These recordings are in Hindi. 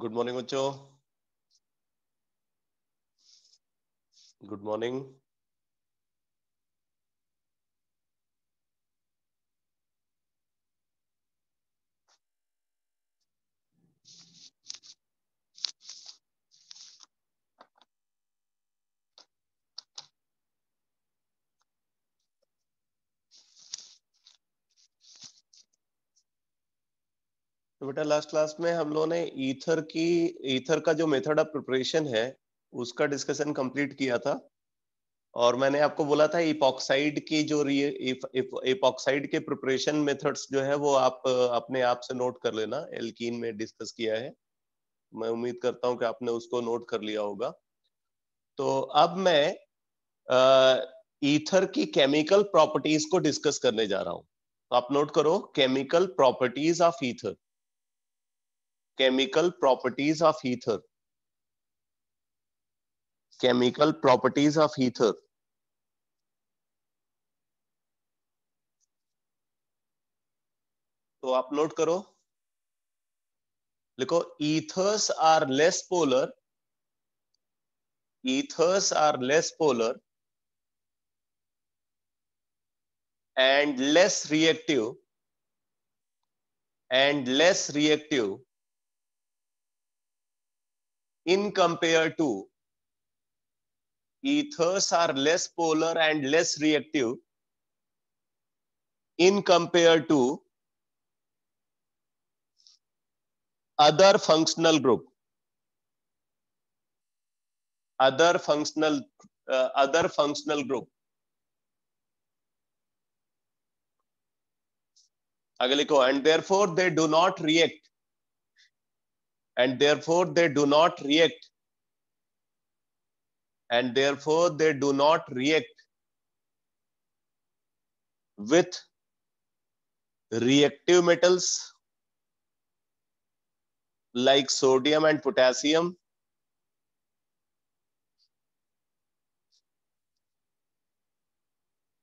Good morning, Ucho. Good morning. तो बेटा लास्ट क्लास में हम लोगों ने ईथर की ईथर का जो मेथड ऑफ प्रिपरेशन है उसका डिस्कशन कंप्लीट किया था और मैंने आपको बोला था इपॉक्साइड की जो इपॉक्साइड के प्रिपरेशन मेथड्स जो है वो आप अपने आप से नोट कर लेना एल्कीन में डिस्कस किया है मैं उम्मीद करता हूं कि आपने उसको नोट कर लिया होगा तो अब मैं ईथर की केमिकल प्रॉपर्टीज को डिस्कस करने जा रहा हूं तो आप नोट करो chemical properties of ether chemical properties of ether chemical properties of ether तो आप नोट करो देखो ethers are less polar ethers are less polar and less reactive and less reactive in compare to ethers are less polar and less reactive in compare to other functional group other functional uh, other functional group and therefore they do not react and therefore they do not react and therefore they do not react with reactive metals like sodium and potassium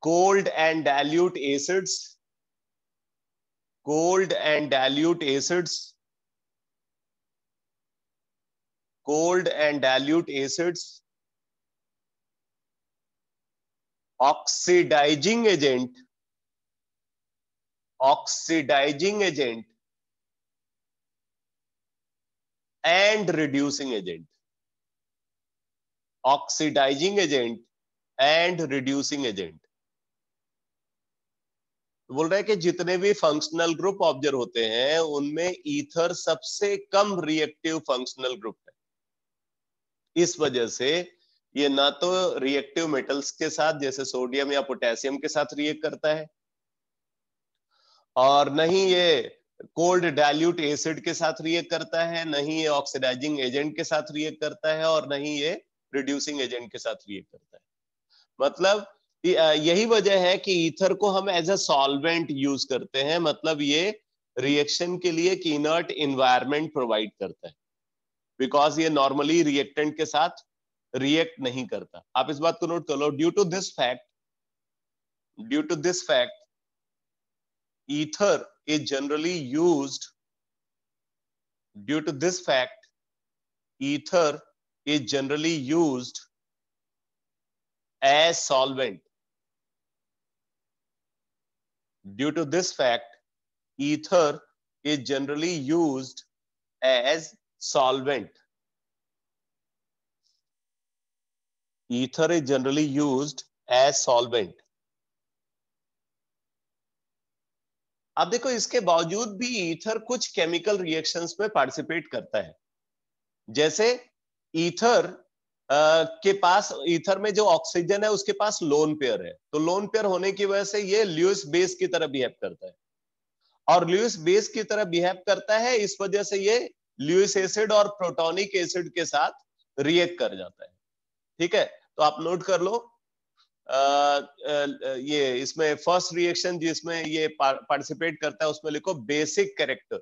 cold and dilute acids cold and dilute acids cold and dilute acids, oxidizing agent, oxidizing agent, and reducing agent. Oxidizing agent and reducing agent. बोल रहा है कि जितने भी फंक्शनल ग्रुप ऑब्जर्व होते हैं उनमें ईथर सबसे कम रिएक्टिव फंक्शनल ग्रुप इस वजह से ये ना तो रिएक्टिव मेटल्स के साथ जैसे सोडियम या पोटेशियम के साथ रिएक्ट करता है और नहीं ये कोल्ड डाइल्यूट एसिड के साथ रिएक्ट करता है नहीं ये ऑक्सीडाइजिंग एजेंट के साथ रिएक्ट करता है और नहीं ये रिड्यूसिंग एजेंट के साथ रिएक्ट करता है मतलब यही वजह है कि ईथर को हम एज अ सॉल्वेंट यूज करते हैं मतलब ये रिएक्शन के लिए इनर्ट इन्वायरमेंट प्रोवाइड करता है बिकॉज ये नॉर्मली रिएक्टेंट के साथ रिएक्ट नहीं करता आप इस बात को नोट कर लो due to this fact due to this fact ether is generally use due to this fact ether is generally use as solvent due to this fact ether is generally use as solvent. Ether is generally used as solvent. अब देखो इसके बावजूद भी ईथर कुछ केमिकल रिएक्शंस में पार्टिसिपेट करता है जैसे ईथर के पास ईथर में जो ऑक्सीजन है उसके पास लोन पेयर है तो लोन पेयर होने की वजह से ये ल्यूस बेस की तरह बिहेव करता है और ल्यूस बेस की तरह बिहेव करता है इस वजह से ये ल्यूस एसिड और प्रोटोनिक एसिड के साथ रिएक्ट कर जाता है ठीक है तो आप नोट कर लो आ, आ, ये इसमें फर्स्ट रिएक्शन जिसमें ये पार्टिसिपेट करता है उसमें लिखो बेसिक कैरेक्टर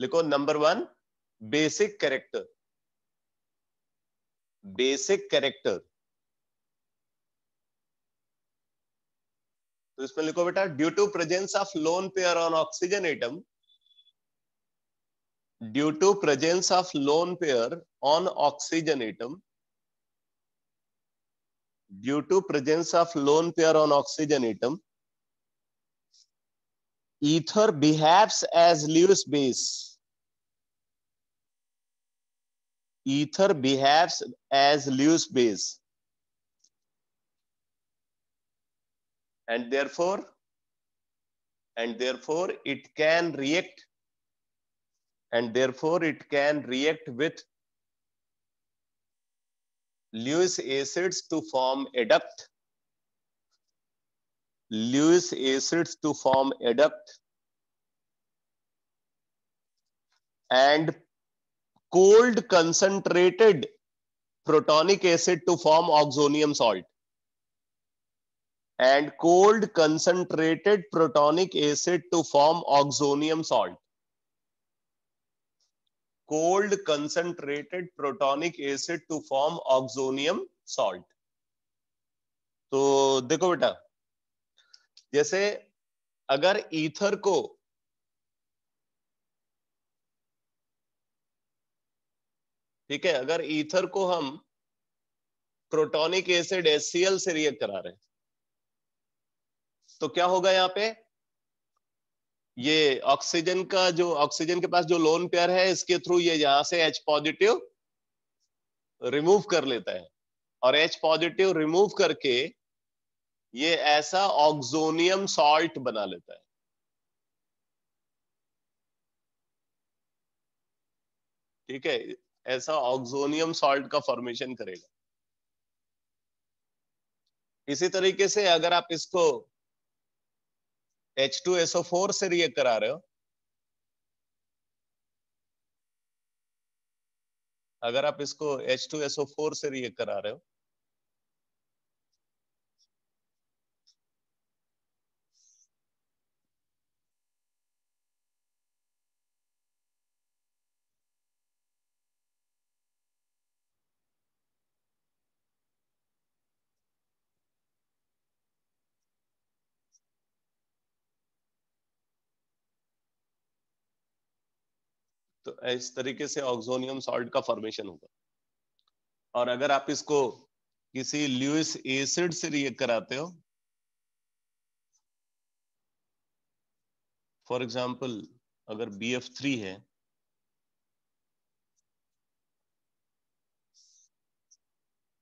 लिखो number one basic character basic character तो इसमें लिखो बेटा due to presence of lone pair on oxygen atom due to presence of lone pair on oxygen atom due to presence of lone pair on oxygen atom ether behaves as Lewis base ether behaves as Lewis base and therefore and therefore it can react and therefore it can react with Lewis acids to form a duct. Lewis acids to form a duct. And cold concentrated protonic acid to form oxonium salt. And cold concentrated protonic acid to form oxonium salt. cold concentrated protonic acid to form oxonium salt. तो देखो बेटा जैसे अगर ईथर को ठीक है अगर ईथर को हम प्रोटोनिक एसिड एससीएल से रिएक्ट करा रहे हैं तो क्या होगा यहां पे ये ऑक्सीजन का जो ऑक्सीजन के पास जो लोन पेयर है इसके थ्रू ये यहां से एच पॉजिटिव रिमूव कर लेता है और एच पॉजिटिव रिमूव करके ये ऐसा ऑक्सोनियम सॉल्ट बना लेता है ठीक है ऐसा ऑक्सोनियम सॉल्ट का फॉर्मेशन करेगा इसी तरीके से अगर आप इसको एच टू एसओ फोर से रिएक्ट करा रहे हो अगर आप इसको H two S O four से रिएक्ट करा रहे हो इस तरीके से ऑक्सोनियम सॉल्ट का फॉर्मेशन होगा और अगर आप इसको किसी ल्यूस एसिड से रिएक्ट कराते हो फॉर एग्जाम्पल अगर बी एफ थ्री है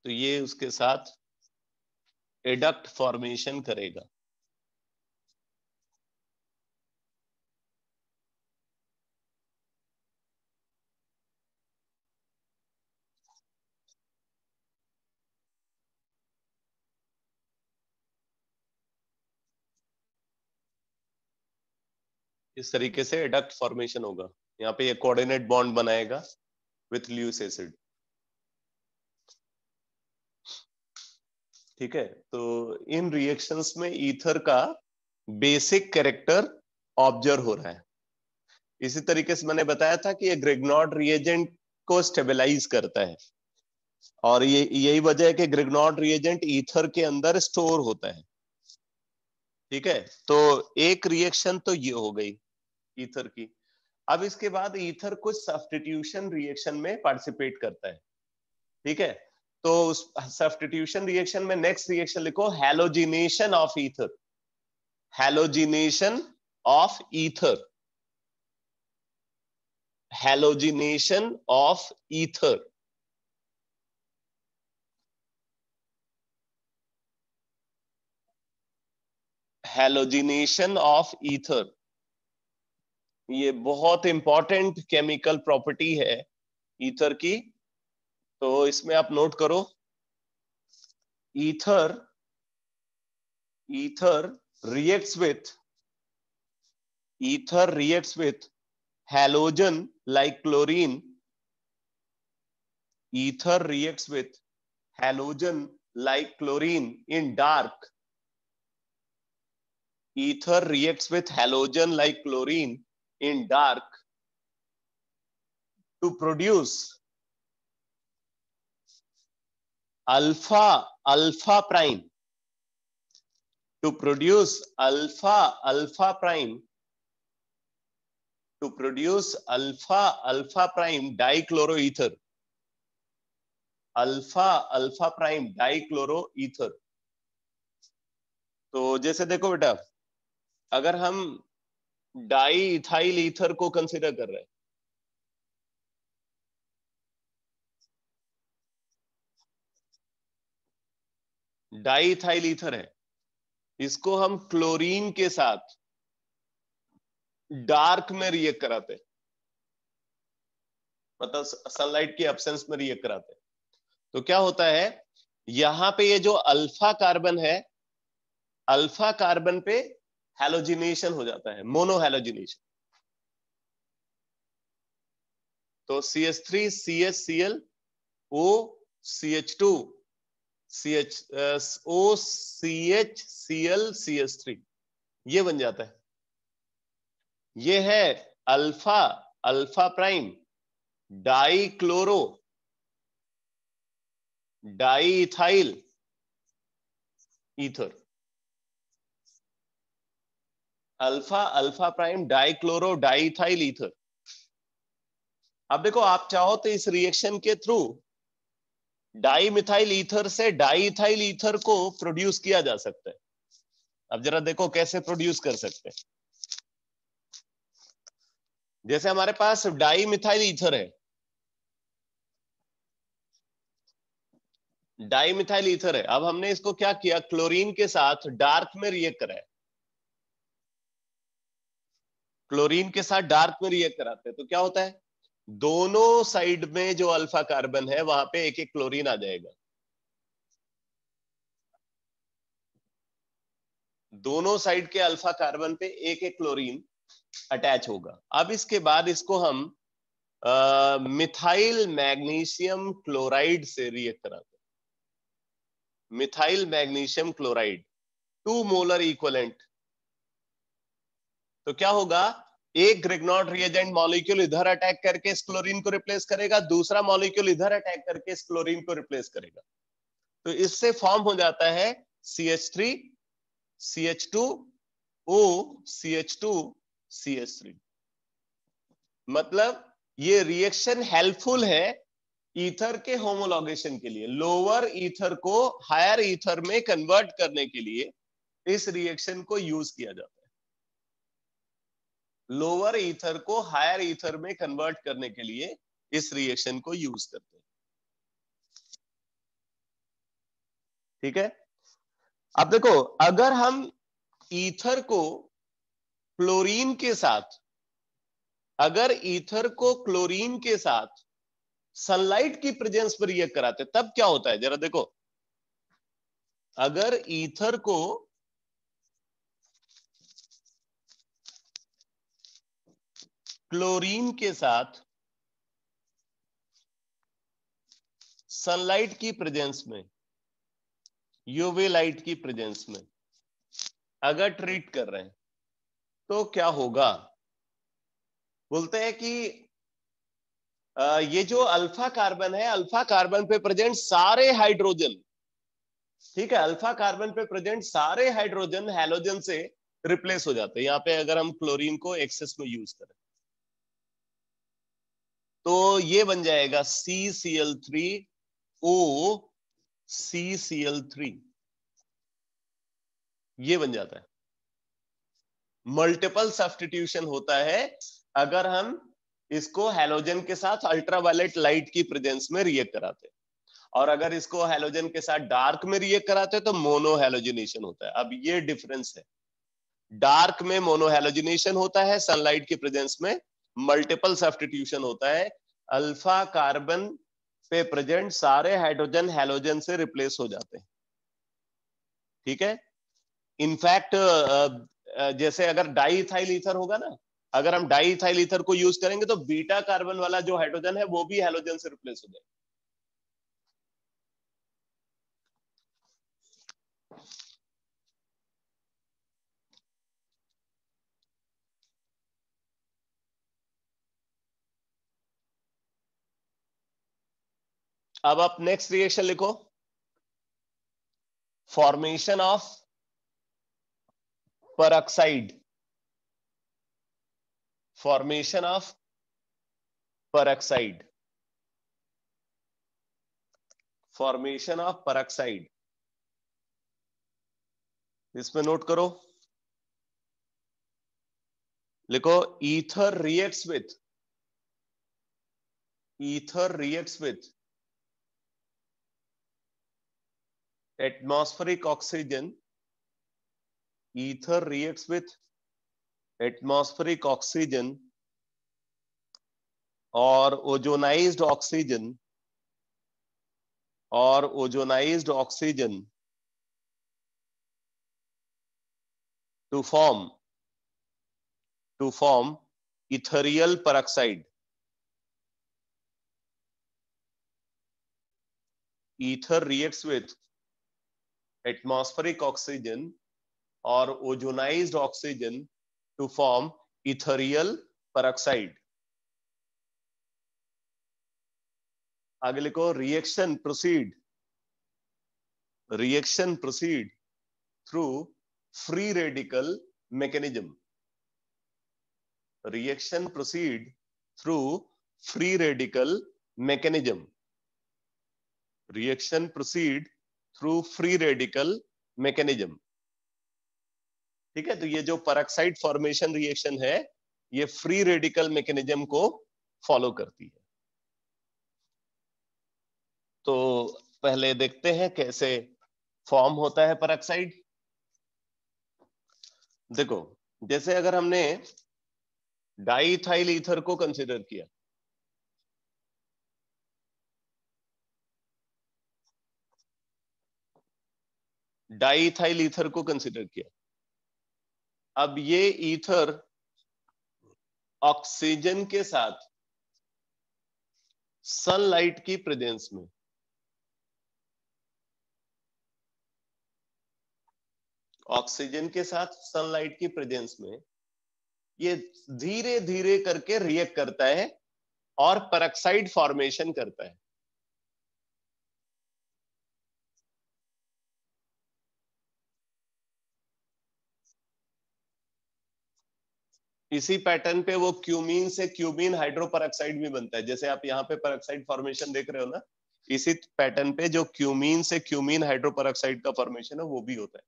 तो ये उसके साथ एडक्ट फॉर्मेशन करेगा इस तरीके से एडक्ट फॉर्मेशन होगा यहाँ पे ये कोऑर्डिनेट बॉन्ड बनाएगा विथ ल्यूस एसिड ठीक है तो इन रिएक्शंस में ईथर का बेसिक कैरेक्टर ऑब्जर्व हो रहा है इसी तरीके से मैंने बताया था कि ये ग्रेगनॉड रिएजेंट को स्टेबलाइज करता है और ये यही वजह है कि ग्रेगनॉड रिएजेंट ईथर के अंदर स्टोर होता है ठीक है तो एक रिएक्शन तो ये हो गई ईथर की अब इसके बाद ईथर कुछ सब्सटीट्यूशन रिएक्शन में पार्टिसिपेट करता है ठीक है तो उस सब्सटीट्यूशन रिएक्शन में नेक्स्ट रिएक्शन लिखो halogenation of ether halogenation of ether halogenation of ether halogenation of ether ये बहुत इंपॉर्टेंट केमिकल प्रॉपर्टी है ईथर की तो इसमें आप नोट करो ether ether reacts with ether reacts with halogen like chlorine ether reacts with halogen like chlorine in dark ether reacts with halogen like chlorine in dark to produce alpha alpha prime to produce alpha alpha prime to produce alpha alpha prime dichloroether alpha alpha prime dichloroether तो जैसे देखो बेटा अगर हम डाई इथाइल ईथर को कंसिडर कर रहे हैं इथाइल ईथर है इसको हम क्लोरीन के साथ डार्क में रिएक्ट कराते मतलब सनलाइट की एब्सेंस में रिएक्ट कराते तो क्या होता है यहां पे ये जो अल्फा कार्बन है अल्फा कार्बन पे हेलोजिनेशन हो जाता है मोनो हेलोजिनेशन तो C S three C H C L O C H two C H O C H C L C S three ये बन जाता है ये है alpha alpha prime dichloro diethyl ether alpha alpha prime dichloro diethyl ether अब देखो आप चाहो तो इस रिएक्शन के थ्रू मिथाइल ईथर से डाईथाइल ईथर को प्रोड्यूस किया जा सकता है अब जरा देखो कैसे प्रोड्यूस कर सकते हैं जैसे हमारे पास मिथाइल ईथर है मिथाइल ईथर है अब हमने इसको क्या किया क्लोरीन के साथ डार्क में रिएक्ट कराया क्लोरीन के साथ डार्क में रिएक्ट कराते हैं तो क्या होता है दोनों साइड में जो अल्फा कार्बन है वहां पे एक एक क्लोरीन आ जाएगा दोनों साइड के अल्फा कार्बन पे एक एक क्लोरीन अटैच होगा अब इसके बाद इसको हम आ, मिथाइल मैग्नीशियम क्लोराइड से रिएक्ट कराते methyl magnesium chloride two molar equivalent तो क्या होगा एक ग्रेगनॉट रिएजेंट मॉलिक्यूल इधर अटैक करके इस क्लोरीन को रिप्लेस करेगा दूसरा मॉलिक्यूल इधर अटैक करके इस क्लोरीन को रिप्लेस करेगा तो इससे फॉर्म हो जाता है C H three C H two O C H two C H three मतलब ये रिएक्शन हेल्पफुल है ईथर के होमोलॉगेशन के लिए लोअर ईथर को हायर ईथर में कन्वर्ट करने के लिए इस रिएक्शन को यूज किया जाता है लोअर ईथर को हायर ईथर में कन्वर्ट करने के लिए इस रिएक्शन को यूज करते हैं ठीक है अब देखो अगर हम ईथर को क्लोरीन के साथ अगर ईथर को क्लोरीन के साथ सनलाइट की प्रेजेंस पर रिएक्ट कराते तब क्या होता है जरा देखो अगर ईथर को क्लोरीन के साथ सनलाइट की प्रेजेंस में यूवी लाइट की प्रेजेंस में अगर ट्रीट कर रहे हैं तो क्या होगा बोलते हैं कि ये जो अल्फा कार्बन है अल्फा कार्बन पे प्रेजेंट सारे हाइड्रोजन ठीक है अल्फा कार्बन पे प्रेजेंट सारे हाइड्रोजन हेलोजन से रिप्लेस हो जाते हैं यहां पे अगर हम क्लोरीन को एक्सेस में यूज करें तो ये बन जाएगा C C L three O C C L three ये बन जाता है मल्टीपल सब्सटीट्यूशन होता है अगर हम इसको हेलोजन के साथ अल्ट्रावायलेट लाइट की प्रेजेंस में रिएक्ट कराते और अगर इसको हेलोजन के साथ डार्क में रिएक्ट कराते तो मोनोहेलोजिनेशन होता है अब ये डिफरेंस है डार्क में मोनोहेलोजिनेशन होता है सनलाइट की प्रेजेंस में मल्टीपल सब्सटीट्यूशन होता है अल्फा कार्बन पे प्रेजेंट सारे हाइड्रोजन हेलोजन से रिप्लेस हो जाते हैं ठीक है इनफैक्ट जैसे अगर डाईथाइल ईथर होगा ना अगर हम डाईथाइल ईथर को यूज करेंगे तो बीटा कार्बन वाला जो हाइड्रोजन है वो भी हेलोजन से रिप्लेस हो जाएगा अब आप नेक्स्ट रिएक्शन लिखो formation of peroxide formation of peroxide formation of peroxide इसमें नोट करो लिखो ether reacts with ether reacts with atmospheric oxygen, ether reacts with atmospheric oxygen or ozonized oxygen or ozonized oxygen to form to form ethereal peroxide ether reacts with atmospheric oxygen और ozonise oxygen to form ethereal peroxide. अगले को reaction proceed reaction proceed through free radical mechanism reaction proceed through free radical mechanism reaction proceed through free radical mechanism ठीक है तो ये जो परक्साइड फॉर्मेशन रिएक्शन है ये फ्री रेडिकल मैकेनिज्म को फॉलो करती है तो पहले देखते हैं कैसे फॉर्म होता है पराक्साइड देखो जैसे अगर हमने डाइथाइल ईथर को कंसिडर किया डाइथाइल ईथर को कंसिडर किया अब ये ईथर ऑक्सीजन के साथ सनलाइट की प्रेजेंस में ऑक्सीजन के साथ सनलाइट की प्रेजेंस में ये धीरे धीरे करके रिएक्ट करता है और परऑक्साइड फॉर्मेशन करता है इसी पैटर्न पे वो क्यूमीन से क्यूमीन हाइड्रोपरऑक्साइड भी बनता है जैसे आप यहाँ पे परऑक्साइड फॉर्मेशन देख रहे हो ना इसी पैटर्न पे जो क्यूमीन से क्यूमीन हाइड्रोपरऑक्साइड का फॉर्मेशन है वो भी होता है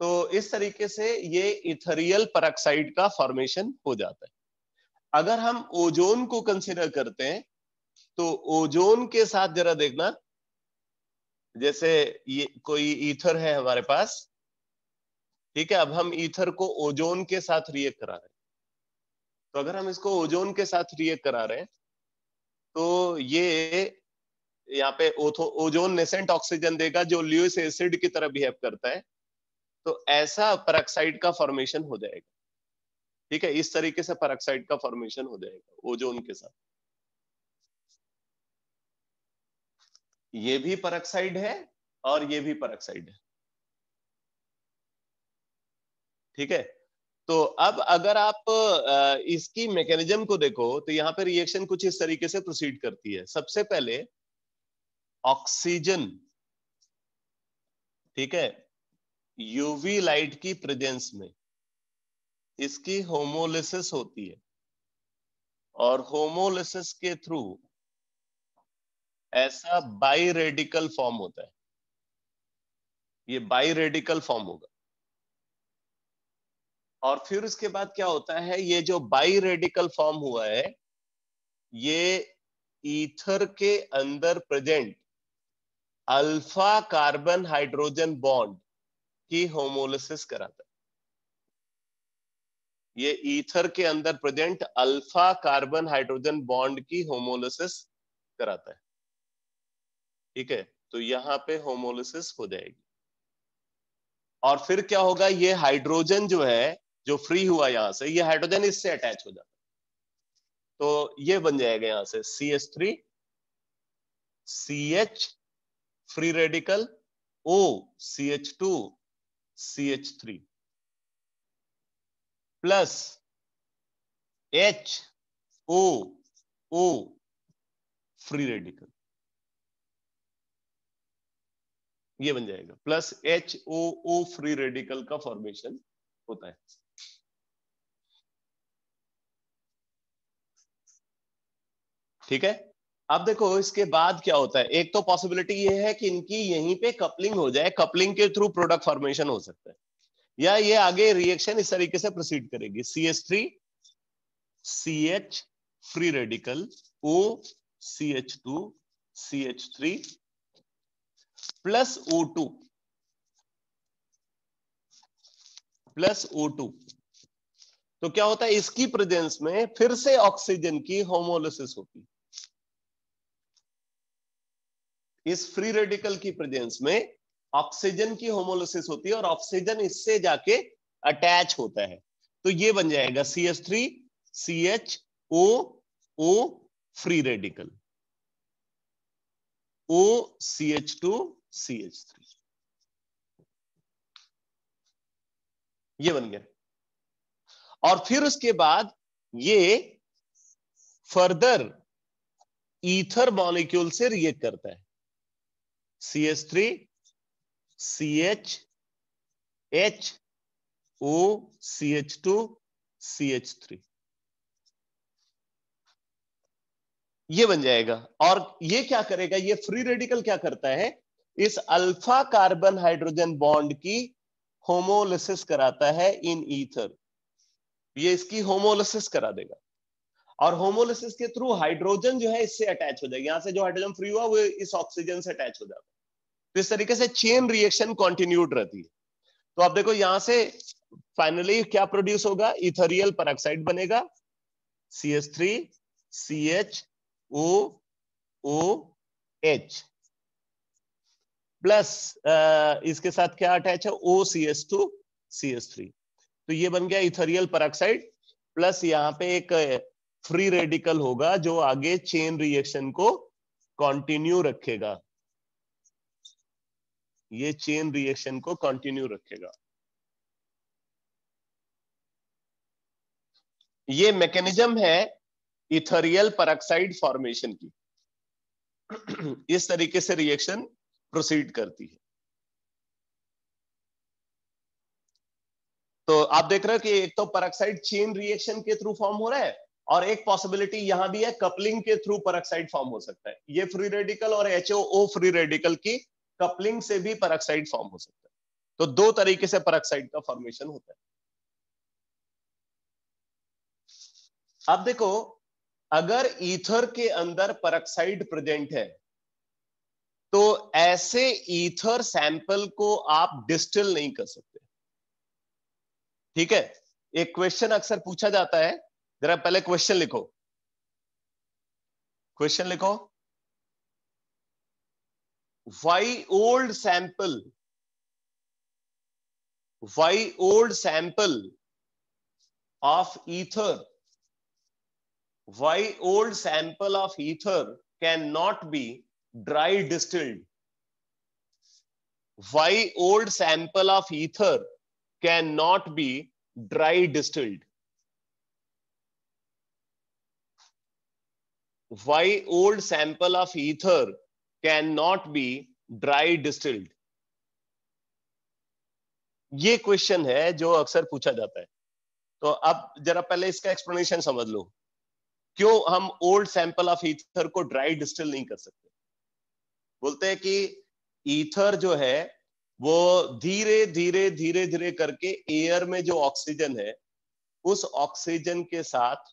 तो इस तरीके से ये इथरियल परऑक्साइड का फॉर्मेशन हो जाता है अगर हम ओजोन को कंसिडर करते हैं तो ओजोन के साथ जरा देखना जैसे ये कोई ईथर है हमारे पास ठीक है अब हम ईथर को ओजोन के साथ रिएक्ट करा रहे हैं तो अगर हम इसको ओजोन के साथ रिएक्ट करा रहे हैं तो ये यहाँ पे ओजोन नेसेंट ऑक्सीजन देगा जो ल्यूस एसिड की तरह बिहेव करता है तो ऐसा पराक्साइड का फॉर्मेशन हो जाएगा ठीक है इस तरीके से परऑक्साइड का फॉर्मेशन हो जाएगा ओजोन के साथ ये भी परक्साइड है और ये भी परऑक्साइड है ठीक है तो अब अगर आप इसकी मैकेनिज्म को देखो तो यहां पे रिएक्शन कुछ इस तरीके से प्रोसीड करती है सबसे पहले ऑक्सीजन ठीक है यूवी लाइट की प्रेजेंस में इसकी होमोलिसिस होती है और होमोलिसिस के थ्रू ऐसा बाई रेडिकल फॉर्म होता है ये बाई रेडिकल फॉर्म होगा और फिर उसके बाद क्या होता है ये जो बाई रेडिकल फॉर्म हुआ है ये ईथर के अंदर present alpha carbon hydrogen bond की होमोलिसिस कराता है ये ईथर के अंदर present alpha carbon hydrogen bond की होमोलिसिस कराता है ठीक है तो यहां पे होमोलिसिस हो जाएगी और फिर क्या होगा ये हाइड्रोजन जो है जो फ्री हुआ यहां से ये हाइड्रोजन इससे अटैच हो जाता तो ये बन जाएगा यहां से C H three C H free radical O C H two C H three plus H O O free radical ये बन जाएगा plus H O O free radical का फॉर्मेशन होता है ठीक है अब देखो इसके बाद क्या होता है एक तो पॉसिबिलिटी ये है कि इनकी यहीं पे कपलिंग हो जाए कपलिंग के थ्रू प्रोडक्ट फॉर्मेशन हो सकता है या ये आगे रिएक्शन इस तरीके से प्रोसीड करेगी C H three C H free radical O C H two C H three plus O two plus O two तो क्या होता है इसकी प्रेजेंस में फिर से ऑक्सीजन की होमोलिसिस होती इस फ्री रेडिकल की प्रेजेंस में ऑक्सीजन की होमोलोसिस होती है और ऑक्सीजन इससे जाके अटैच होता है तो ये बन जाएगा C H three C H O O free radical O C H two C H three ये बन गया और फिर उसके बाद ये फर्दर ईथर मॉलिक्यूल से रिएक्ट करता है C C H H three O C H two C H three ये बन जाएगा और ये क्या करेगा ये फ्री रेडिकल क्या करता है इस अल्फा कार्बन हाइड्रोजन बॉन्ड की होमोलिसिस कराता है इन ईथर ये इसकी होमोलिसिस करा देगा और होमोलिसिस के थ्रू हाइड्रोजन जो है इससे अटैच हो जाएगा यहां से जो हाइड्रोजन फ्री हुआ वो इस ऑक्सीजन से अटैच हो जाएगा तो इस तरीके से चेन रिएक्शन कॉन्टिन्यूड रहती है तो आप देखो यहां से फाइनली क्या प्रोड्यूस होगा इथरियल पर बनेगा C S three C H O O H plus इसके साथ क्या अटैच है O C S two C S three तो ये बन गया इथरियल पर प्लस यहाँ पे एक फ्री रेडिकल होगा जो आगे चेन रिएक्शन को कंटिन्यू रखेगा ये चेन रिएक्शन को कंटिन्यू रखेगा ये मैकेनिज्म है इथरियल परऑक्साइड फॉर्मेशन की इस तरीके से रिएक्शन प्रोसीड करती है तो आप देख रहे हो कि एक तो परऑक्साइड चेन रिएक्शन के थ्रू फॉर्म हो रहा है और एक पॉसिबिलिटी यहां भी है कपलिंग के थ्रू परऑक्साइड फॉर्म हो सकता है ये फ्री रेडिकल और एचओ फ्री रेडिकल की कपलिंग से भी परऑक्साइड फॉर्म हो सकता है तो दो तरीके से परऑक्साइड का फॉर्मेशन होता है अब देखो अगर ईथर के अंदर परऑक्साइड प्रेजेंट है तो ऐसे ईथर सैंपल को आप डिस्टिल नहीं कर सकते ठीक है एक क्वेश्चन अक्सर पूछा जाता है जरा पहले क्वेश्चन लिखो क्वेश्चन लिखो why old sample why old sample of ether why old sample of ether cannot be dry distilled why old sample of ether cannot be dry distilled why old sample of ether not be dry distilled ये क्वेश्चन है जो अक्सर पूछा जाता है तो अब जरा पहले इसका एक्सप्लेनेशन समझ लो क्यों हम ओल्ड सैंपल ऑफ ईथर को ड्राई डिस्टिल नहीं कर सकते बोलते हैं कि ईथर जो है वो धीरे धीरे धीरे धीरे करके एयर में जो ऑक्सीजन है उस ऑक्सीजन के साथ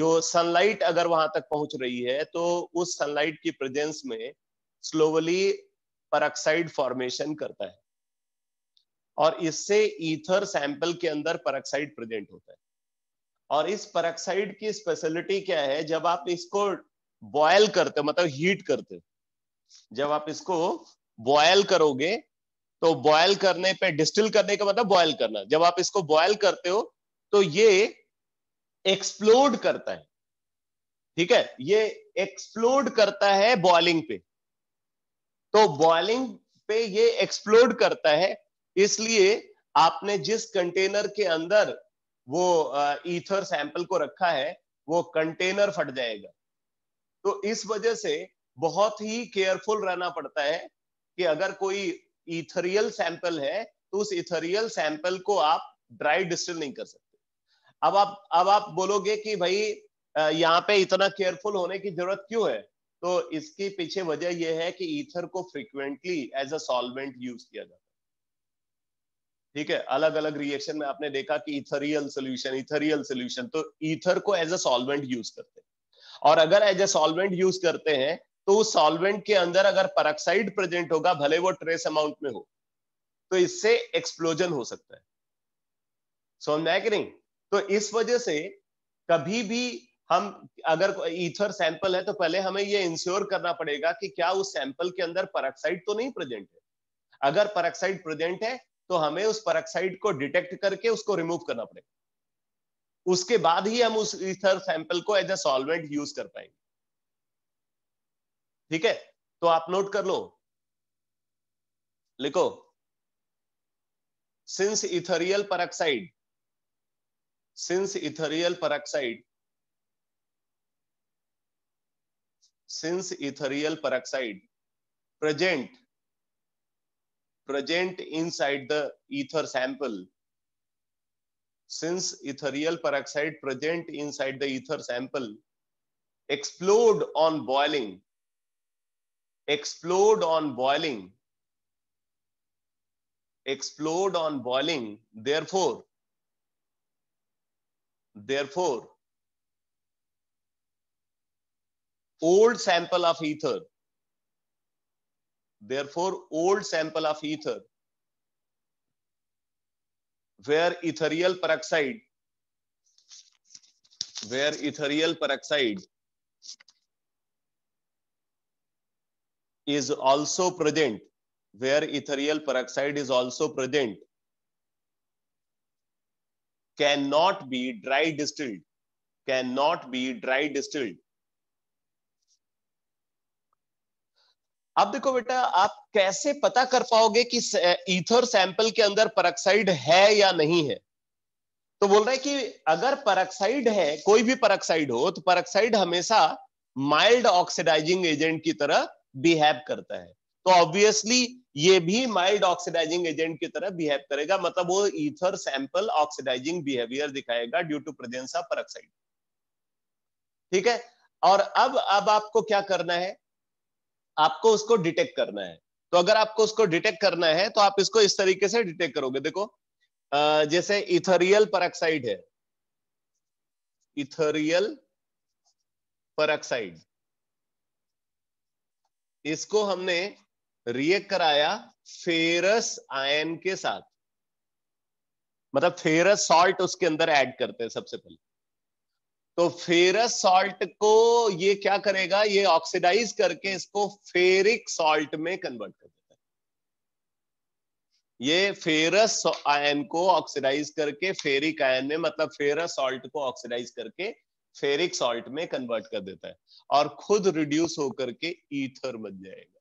जो सनलाइट अगर वहां तक पहुंच रही है तो उस सनलाइट की प्रेजेंस में स्लोवली परऑक्साइड फॉर्मेशन करता है और इससे ईथर सैंपल के अंदर परऑक्साइड प्रेजेंट होता है और इस परऑक्साइड की स्पेशलिटी क्या है जब आप इसको बॉयल करते हो मतलब हीट करते हो जब आप इसको बॉयल करोगे तो बॉयल करने पे डिस्टिल करने का मतलब बॉयल करना जब आप इसको बॉयल करते हो तो ये एक्सप्लोड करता है ठीक है ये एक्सप्लोड करता है बॉलिंग पे तो बॉलिंग पे ये एक्सप्लोड करता है इसलिए आपने जिस कंटेनर के अंदर वो ईथर सैंपल को रखा है वो कंटेनर फट जाएगा तो इस वजह से बहुत ही केयरफुल रहना पड़ता है कि अगर कोई इथरियल सैंपल है तो उस इथरियल सैंपल को आप ड्राई डिस्टिल नहीं कर सकते अब आप अब आप बोलोगे कि भाई यहाँ पे इतना केयरफुल होने की जरूरत क्यों है तो इसकी पीछे वजह यह है कि ईथर को frequently as a solvent use किया जाता है ठीक है अलग अलग रिएक्शन में आपने देखा कि इथरियल सोल्यूशन इथरियल सोल्यूशन तो ईथर को एज अ सॉल्वेंट यूज करते हैं और अगर एज अ सॉल्वेंट यूज करते हैं तो उस सॉल्वेंट के अंदर अगर परक्साइड प्रेजेंट होगा भले वो ट्रेस अमाउंट में हो तो इससे एक्सप्लोजन हो सकता है समझ में आया कि नहीं तो इस वजह से कभी भी हम अगर ईथर सैंपल है तो पहले हमें यह इंश्योर करना पड़ेगा कि क्या उस सैंपल के अंदर परक्साइड तो नहीं प्रेजेंट है अगर परक्साइड प्रेजेंट है तो हमें उस परक्साइड को डिटेक्ट करके उसको रिमूव करना पड़ेगा उसके बाद ही हम उस ईथर सैंपल को एज ए सॉल्वेंट यूज कर पाएंगे ठीक है तो आप नोट कर लो लिखो since ethereal peroxide since ethereal peroxide since ethereal peroxide present present inside the ether sample since ethereal peroxide present inside the ether sample explode on boiling explode on boiling explode on boiling therefore therefore old sample of ether therefore old sample of ether where ethereal peroxide where ethereal peroxide is also present where ethereal peroxide is also present cannot be dry distilled cannot be dry distilled अब देखो बेटा आप कैसे पता कर पाओगे कि ईथर सैंपल के अंदर परक्साइड है या नहीं है तो बोल रहा है कि अगर परक्साइड है कोई भी परक्साइड हो तो परक्साइड हमेशा माइल्ड ऑक्सीडाइजिंग एजेंट की तरह बिहेव करता है तो ऑब्वियसली ये भी माइल्ड ऑक्सीडाइजिंग एजेंट की तरह बिहेव करेगा मतलब वो ईथर सैंपल ऑक्सीडाइजिंग बिहेवियर दिखाएगा due to presence of peroxide ठीक है और अब अब आपको क्या करना है आपको उसको डिटेक्ट करना है तो अगर आपको उसको डिटेक्ट करना है तो आप इसको इस तरीके से डिटेक्ट करोगे देखो जैसे इथरियल परऑक्साइड है इथरियल परऑक्साइड इसको हमने रिएक्ट कराया फेरस आयन के साथ मतलब फेरस सॉल्ट उसके अंदर ऐड करते हैं सबसे पहले तो फेरस सॉल्ट को ये क्या करेगा ये ऑक्सीडाइज करके इसको फेरिक सॉल्ट में कन्वर्ट कर देता है ये फेरस आयन को ऑक्सीडाइज करके फेरिक आयन में मतलब फेरस सॉल्ट को ऑक्सीडाइज करके फेरिक सॉल्ट में कन्वर्ट कर देता है और खुद रिड्यूस होकर के ईथर बन जाएगा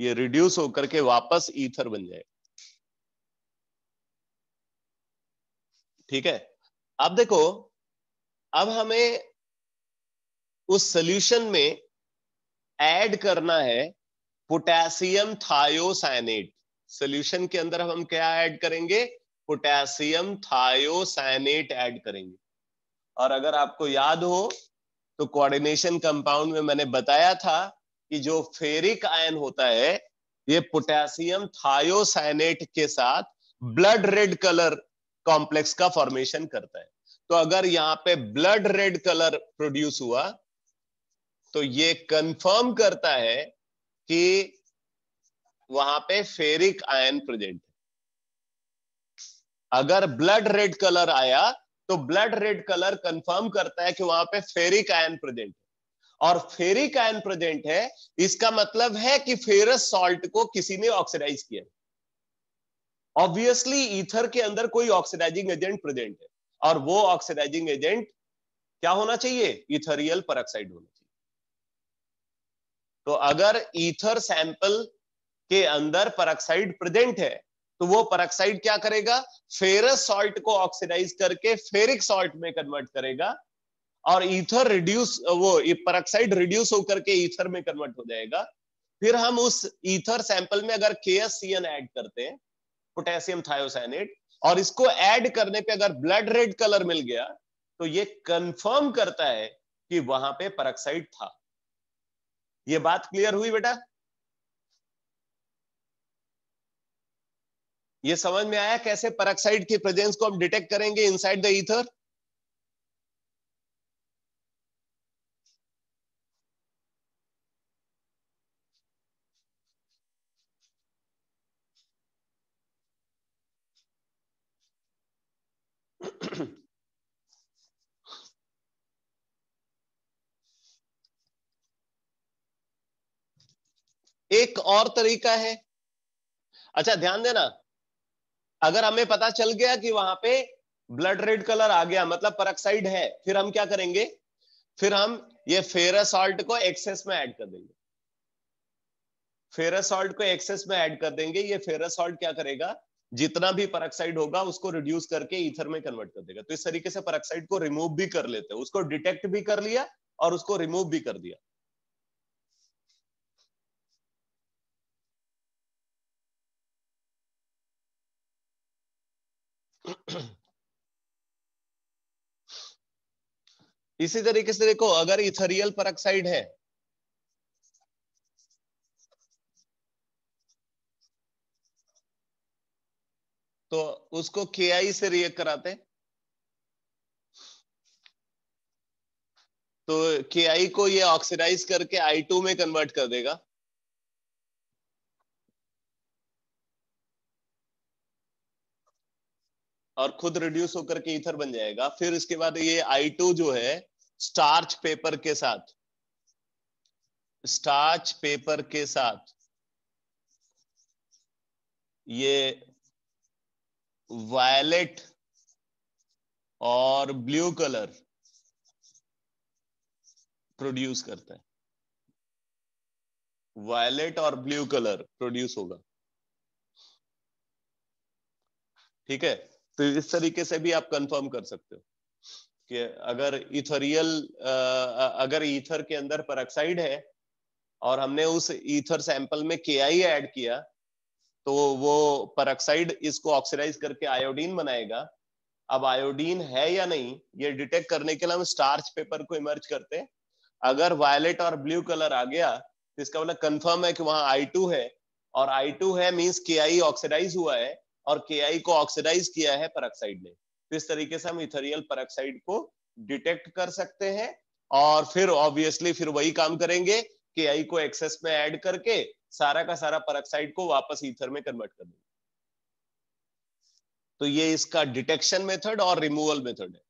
ये रिड्यूस होकर के वापस ईथर बन जाएगा ठीक है अब देखो अब हमें उस सोल्यूशन में ऐड करना है पोटेशियम थायोसाइनेट सोल्यूशन के अंदर हम क्या ऐड करेंगे पोटेशियम थायोसाइनेट ऐड करेंगे और अगर आपको याद हो तो कोऑर्डिनेशन कंपाउंड में मैंने बताया था कि जो फेरिक आयन होता है ये पोटेशियम थायोसाइनेट के साथ ब्लड रेड कलर कॉम्प्लेक्स का फॉर्मेशन करता है तो अगर यहां पे ब्लड रेड कलर प्रोड्यूस हुआ तो ये कंफर्म करता है कि वहां पे फेरिक आयन प्रेजेंट है अगर ब्लड रेड कलर आया तो ब्लड रेड कलर कंफर्म करता है कि वहां पे फेरिक आयन प्रेजेंट है और फेरिक आयन प्रेजेंट है इसका मतलब है कि फेरस सॉल्ट को किसी ने ऑक्सीडाइज किया ऑब्वियसली ईथर के अंदर कोई ऑक्सीडाइजिंग एजेंट प्रेजेंट है और वो ऑक्सीडाइजिंग एजेंट क्या होना चाहिए इथरियल पर होना चाहिए तो अगर ईथर सैंपल के अंदर परऑक्साइड प्रेजेंट है तो वो परऑक्साइड क्या करेगा फेरस सॉल्ट को ऑक्सीडाइज करके फेरिक सॉल्ट में कन्वर्ट करेगा और ईथर रिड्यूस वो परऑक्साइड रिड्यूस होकर के ईथर में कन्वर्ट हो जाएगा फिर हम उस ईथर सैंपल में अगर के ऐड करते हैं पोटेशियम थायोसाइनेट और इसको ऐड करने पे अगर ब्लड रेड कलर मिल गया तो ये कंफर्म करता है कि वहां पे परऑक्साइड था ये बात क्लियर हुई बेटा ये समझ में आया कैसे परऑक्साइड की प्रेजेंस को हम डिटेक्ट करेंगे इनसाइड द ईथर एक और तरीका है अच्छा ध्यान देना अगर हमें पता चल गया कि वहां पे ब्लड रेड कलर आ गया मतलब परक्साइड है फिर हम क्या करेंगे फिर हम ये फेरस सॉल्ट को एक्सेस में ऐड कर देंगे फेरस सॉल्ट को एक्सेस में ऐड कर देंगे ये फेरस सॉल्ट क्या करेगा जितना भी परक्साइड होगा उसको रिड्यूस करके ईथर में कन्वर्ट कर देगा तो इस तरीके से परक्साइड को रिमूव भी कर लेते हैं उसको डिटेक्ट भी कर लिया और उसको रिमूव भी कर दिया इसी तरीके से देखो अगर इथरियल परऑक्साइड है तो उसको के आई से रिएक्ट कराते हैं तो के आई को ये ऑक्सीडाइज करके आई टू में कन्वर्ट कर देगा और खुद रिड्यूस होकर के इथर बन जाएगा फिर इसके बाद ये आई टू जो है स्टार्च पेपर के साथ स्टार्च पेपर के साथ ये वायलेट और ब्लू कलर प्रोड्यूस करता है वायलेट और ब्लू कलर प्रोड्यूस होगा ठीक है तो इस तरीके से भी आप कंफर्म कर सकते हो कि अगर इथरियल अगर ईथर के अंदर परऑक्साइड है और हमने उस ईथर सैंपल में के आई एड किया तो वो परऑक्साइड इसको ऑक्सीडाइज करके आयोडीन बनाएगा अब आयोडीन है या नहीं ये डिटेक्ट करने के लिए हम स्टार्च पेपर को इमर्ज करते अगर वायलेट और ब्लू कलर आ गया तो इसका मतलब कंफर्म है कि वहां आई टू है और आई टू है मीन्स के आई ऑक्सीडाइज हुआ है और के को ऑक्सीडाइज किया है परऑक्साइड ने तो इस तरीके से हम इथेरियल परऑक्साइड को डिटेक्ट कर सकते हैं और फिर ऑब्वियसली फिर वही काम करेंगे के आई को एक्सेस में ऐड करके सारा का सारा परऑक्साइड को वापस ईथर में कन्वर्ट कर देंगे तो ये इसका डिटेक्शन मेथड और रिमूवल मेथड है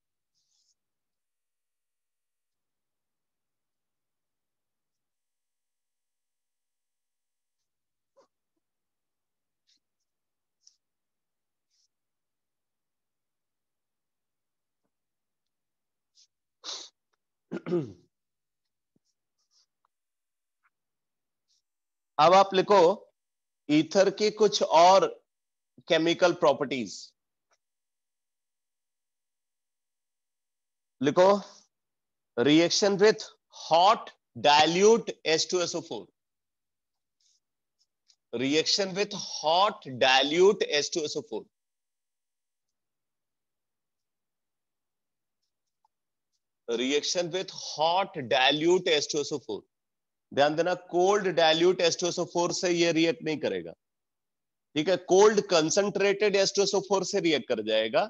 अब आप लिखो ईथर के कुछ और केमिकल प्रॉपर्टीज लिखो reaction with hot dilute four reaction with hot dilute four reaction with hot dilute एस्टोसोफोर ध्यान देना कोल्ड डायल्यूट एस्टोसोफोर से ये रिएक्ट नहीं करेगा ठीक है कोल्ड कंसंट्रेटेड एस्टोसोफोर से रिएक्ट कर जाएगा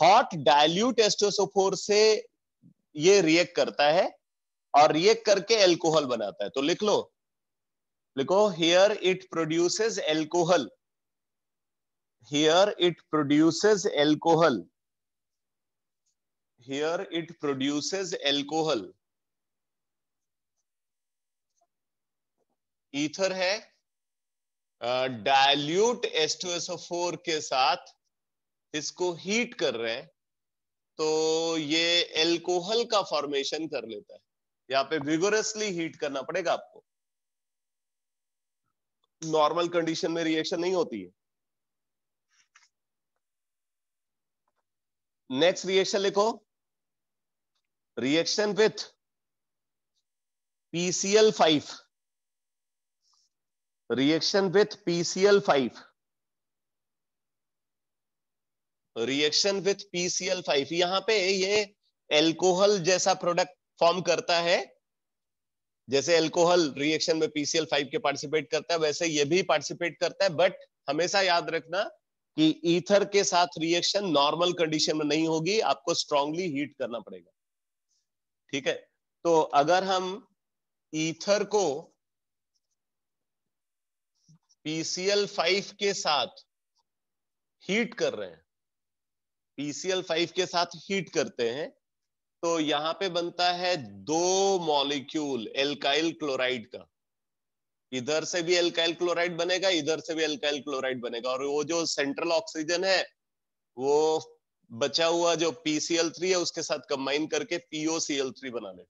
हॉट डायल्यूट एस्टोसोफोर से ये रिएक्ट करता है और रिएक्ट करके एल्कोहल बनाता है तो लिख लो लिखो here it produces alcohol here it produces alcohol here it produces alcohol ether है डायल्यूट uh, H2SO4 के साथ इसको हीट कर रहे हैं तो ये एल्कोहल का फॉर्मेशन कर लेता है यहाँ पे विगोरसली हीट करना पड़ेगा आपको नॉर्मल कंडीशन में रिएक्शन नहीं होती है नेक्स्ट रिएक्शन लिखो reaction with PCl5 reaction with PCl5 reaction with PCl five यहां पे ये एल्कोहल जैसा प्रोडक्ट फॉर्म करता है जैसे एल्कोहल रिएक्शन में पीसीएल फाइव के पार्टिसिपेट करता है वैसे ये भी पार्टिसिपेट करता है बट हमेशा याद रखना कि ईथर के साथ रिएक्शन नॉर्मल कंडीशन में नहीं होगी आपको स्ट्रॉन्गली हीट करना पड़ेगा ठीक है तो अगर हम ईथर को पीसीएल फाइव के साथ हीट कर रहे हैं पीसीएल फाइव के साथ हीट करते हैं तो यहां पे बनता है दो मॉलिक्यूल एल्काइल क्लोराइड का इधर से भी एल्काइल क्लोराइड बनेगा इधर से भी एल्काइल क्लोराइड बनेगा और वो जो सेंट्रल ऑक्सीजन है वो बचा हुआ जो पीसीएल थ्री है उसके साथ कंबाइन करके पीओसीएल थ्री बना ले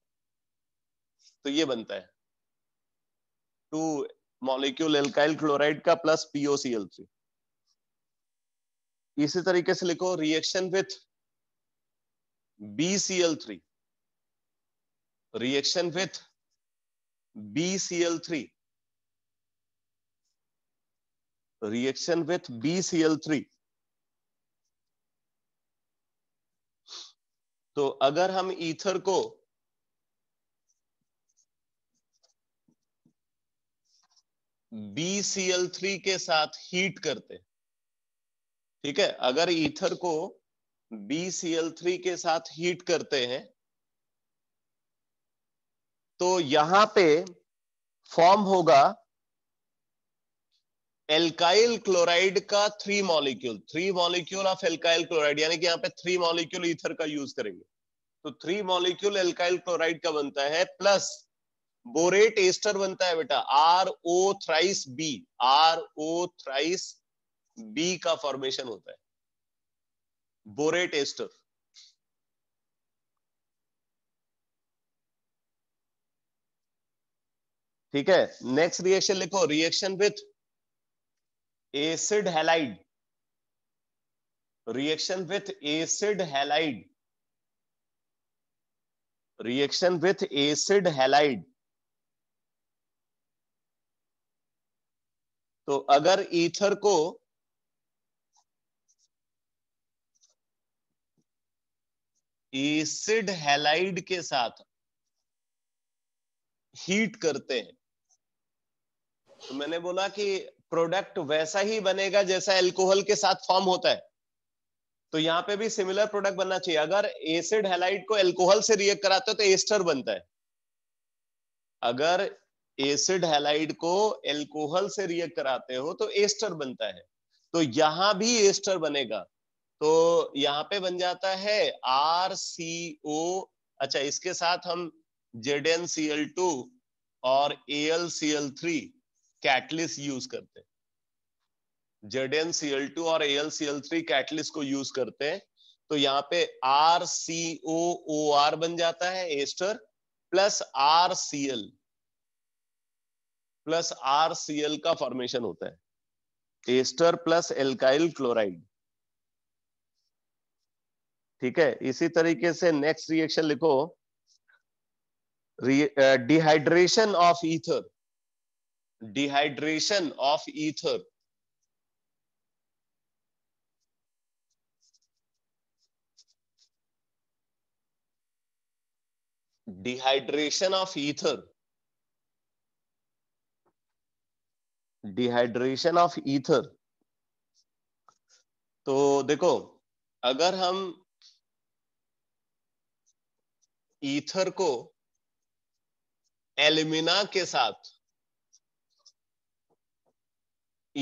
तो ये बनता है टू मॉलिक्यूल एल्काइल क्लोराइड का प्लस एल थ्री इसी तरीके से लिखो reaction with BCl three reaction with L three reaction with L three तो अगर हम ईथर को BCl3 के साथ हीट करते ठीक है अगर ईथर को BCl3 के साथ हीट करते हैं तो यहां पे फॉर्म होगा एल्काइल क्लोराइड का three molecule three molecule of alkyl chloride यानी कि यहां पे थ्री मॉलिक्यूल ईथर का यूज करेंगे तो थ्री मॉलिक्यूल एल्काइल क्लोराइड का बनता है प्लस बोरेट एस्टर बनता है बेटा R O thrice B R O thrice B का फॉर्मेशन होता है बोरेट एस्टर ठीक है नेक्स्ट रिएक्शन लिखो reaction with acid halide reaction with acid halide reaction with acid halide तो अगर ईथर को एसिड हेलाइड के साथ हीट करते हैं तो मैंने बोला कि प्रोडक्ट वैसा ही बनेगा जैसा एल्कोहल के साथ फॉर्म होता है तो यहाँ पे भी सिमिलर प्रोडक्ट बनना चाहिए अगर एसिड हेलाइट को एल्कोहल से रिएक्ट कराते हो तो एस्टर बनता है अगर एसिड हेलाइट को एल्कोहल से रिएक्ट कराते हो तो एस्टर बनता है तो यहां भी एस्टर बनेगा तो यहाँ पे बन जाता है आर सी ओ अच्छा इसके साथ हम Z N C L two और A L C L three catalyst use करते हैं जेडेन एल टू और एल सीएल थ्री कैटलिस्ट को यूज करते हैं तो यहाँ पे आर सी ओ ओ आर बन जाता है ester plus R C L plus R C L का फॉर्मेशन होता है एस्टर प्लस एल्काइल क्लोराइड ठीक है इसी तरीके से नेक्स्ट रिएक्शन लिखो dehydration of ether dehydration of ether dehydration of ether dehydration of ether तो देखो अगर हम ईथर को एलिमिना के साथ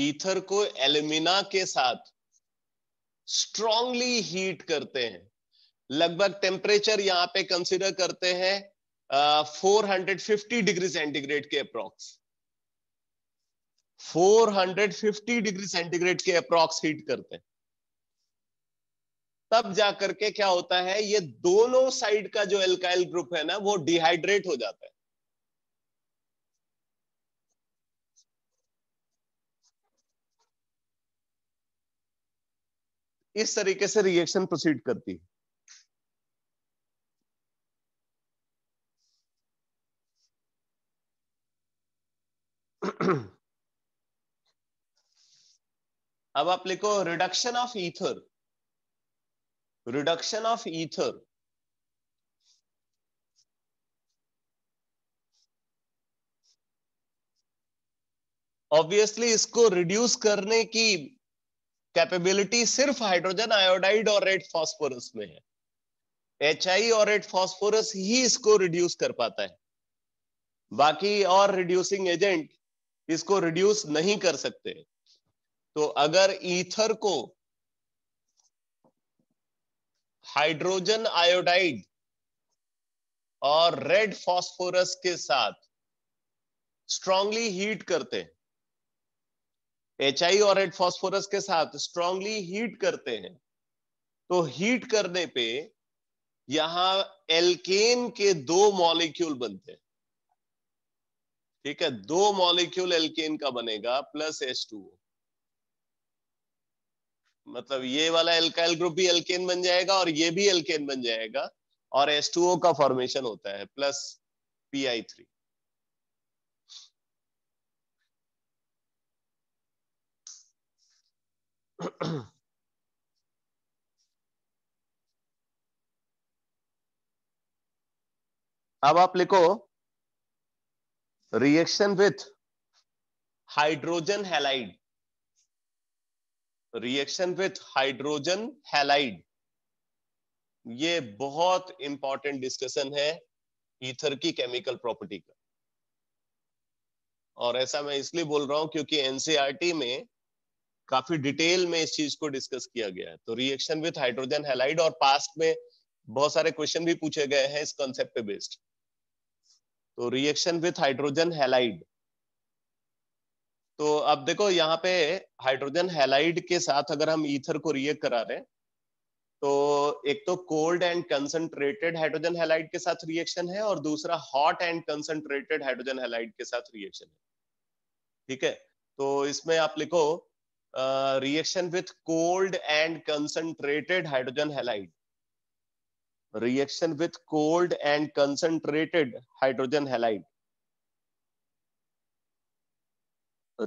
ईथर को एलिमिना के साथ स्ट्रांगली हीट करते हैं लगभग टेम्परेचर यहाँ पे कंसिडर करते हैं four hundred fifty degree centigrade के अप्रोक्स 450 डिग्री सेंटीग्रेड के अप्रोक्स हीट करते हैं तब जा करके क्या होता है ये दोनों साइड का जो एल्काइल ग्रुप है ना वो डिहाइड्रेट हो जाता है इस तरीके से रिएक्शन प्रोसीड करती है अब आप लिखो reduction of ether reduction of ether obviously इसको रिड्यूस करने की कैपेबिलिटी सिर्फ हाइड्रोजन आयोडाइड और रेड फॉस्फोरस में है एच और रेड फॉस्फोरस ही इसको रिड्यूस कर पाता है बाकी और रिड्यूसिंग एजेंट इसको रिड्यूस नहीं कर सकते तो अगर ईथर को हाइड्रोजन आयोडाइड और रेड फास्फोरस के साथ स्ट्रांगली हीट करते हैं एच और रेड फास्फोरस के साथ स्ट्रांगली हीट करते हैं तो हीट करने पे यहां एल्केन के दो मॉलिक्यूल बनते हैं ठीक है दो मॉलिक्यूल एल्केन का बनेगा प्लस एच टू मतलब ये वाला एल्काइल ग्रुप भी एल्केन बन जाएगा और ये भी एल्केन बन जाएगा और एस टू ओ का फॉर्मेशन होता है प्लस पी आई थ्री अब आप लिखो reaction with hydrogen halide reaction with hydrogen halide ये बहुत इंपॉर्टेंट डिस्कशन है ईथर की केमिकल प्रॉपर्टी का और ऐसा मैं इसलिए बोल रहा हूं क्योंकि एनसीईआरटी e में काफी डिटेल में इस चीज को डिस्कस किया गया है तो रिएक्शन विथ हाइड्रोजन हेलाइड और पास्ट में बहुत सारे क्वेश्चन भी पूछे गए हैं इस कॉन्सेप्ट पे बेस्ड तो रिएक्शन विथ हाइड्रोजन हेलाइड तो अब देखो यहाँ पे हाइड्रोजन हेलाइड के साथ अगर हम ईथर को रिएक्ट करा रहे तो एक तो cold and concentrated hydrogen halide के साथ रिएक्शन है और दूसरा hot and concentrated hydrogen halide के साथ रिएक्शन है ठीक है तो इसमें आप लिखो reaction with cold and concentrated hydrogen halide reaction with cold and concentrated hydrogen halide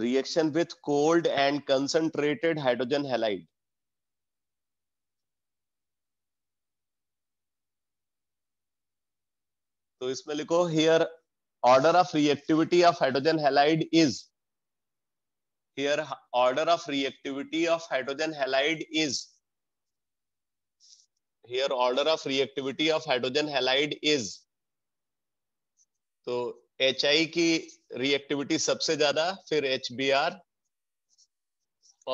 reaction with cold and concentrated hydrogen halide तो इसमें लिखो here order of reactivity of hydrogen halide is here order of reactivity of hydrogen halide is here order of reactivity of hydrogen halide is तो एच आई की रिएक्टिविटी सबसे ज्यादा फिर एच बी आर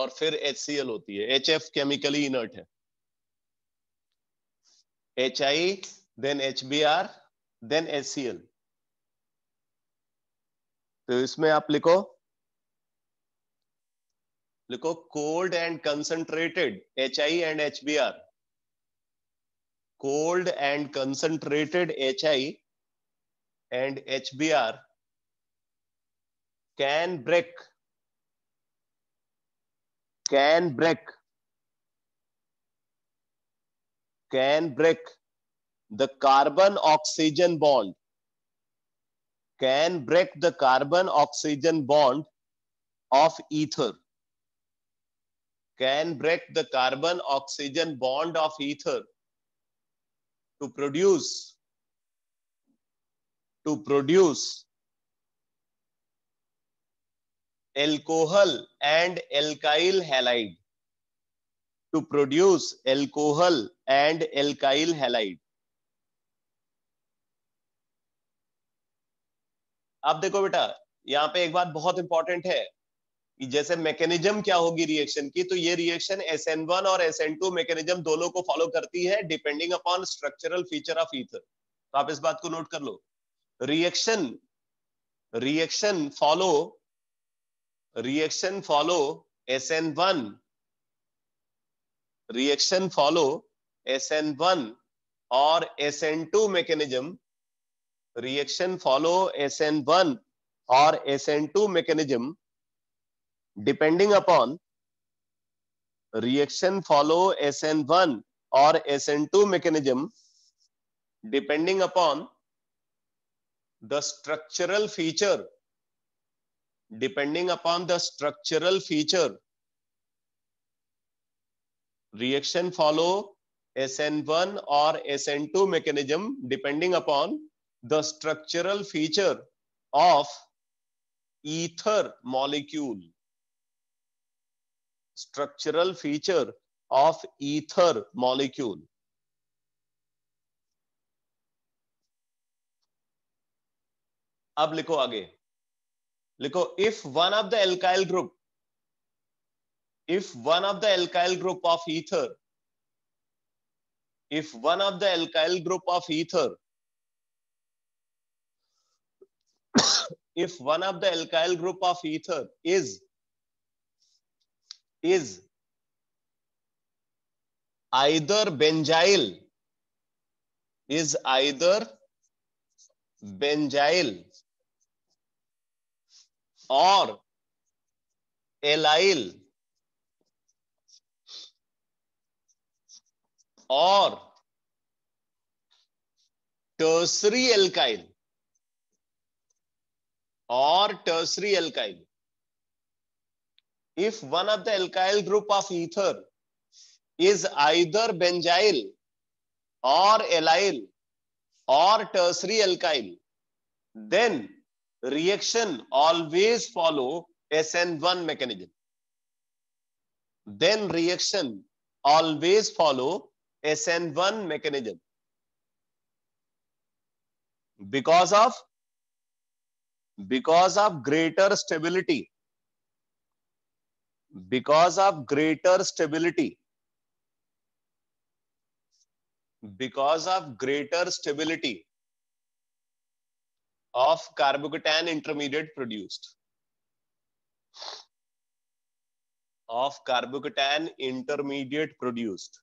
और फिर एच सी एल होती है एच एफ केमिकली इनर्ट है H I then H B R then H C L तो इसमें आप लिखो लिखो cold and concentrated H I and H B R cold and concentrated HI and HBr can break can break can break the carbon oxygen bond can break the carbon oxygen bond of ether can break the carbon oxygen bond of ether to produce to produce alcohol and alkyl halide to produce alcohol and alkyl halide आप देखो बेटा यहां पे एक बात बहुत इंपॉर्टेंट है जैसे मैकेनिज्म क्या होगी रिएक्शन की तो ये रिएक्शन एस एन वन और एस एन टू मैकेनिज्म दोनों को फॉलो करती है depending upon structural feature of ether तो आप इस बात को नोट कर लो reaction reaction follow reaction follow S N one reaction follow S N one और S N two mechanism reaction follow S N one और S N two mechanism depending upon reaction follow SN1 or SN2 mechanism depending upon the structural feature depending upon the structural feature reaction follow SN1 or SN2 mechanism depending upon the structural feature of ether molecule structural feature of ether molecule अब लिखो आगे लिखो if one of the alkyl group if one of the alkyl group of ether if one of the alkyl group of ether if one of the alkyl group of ether is is either benzyl is either benzyl or allyl or tertiary alkyl or tertiary alkyl if one of the alkyl group of ether is either benzyl or allyl or tertiary alkyl then reaction always follow sn1 mechanism then reaction always follow sn1 mechanism because of because of greater stability because of greater stability because of greater stability of carbocation intermediate produced of carbocation intermediate produced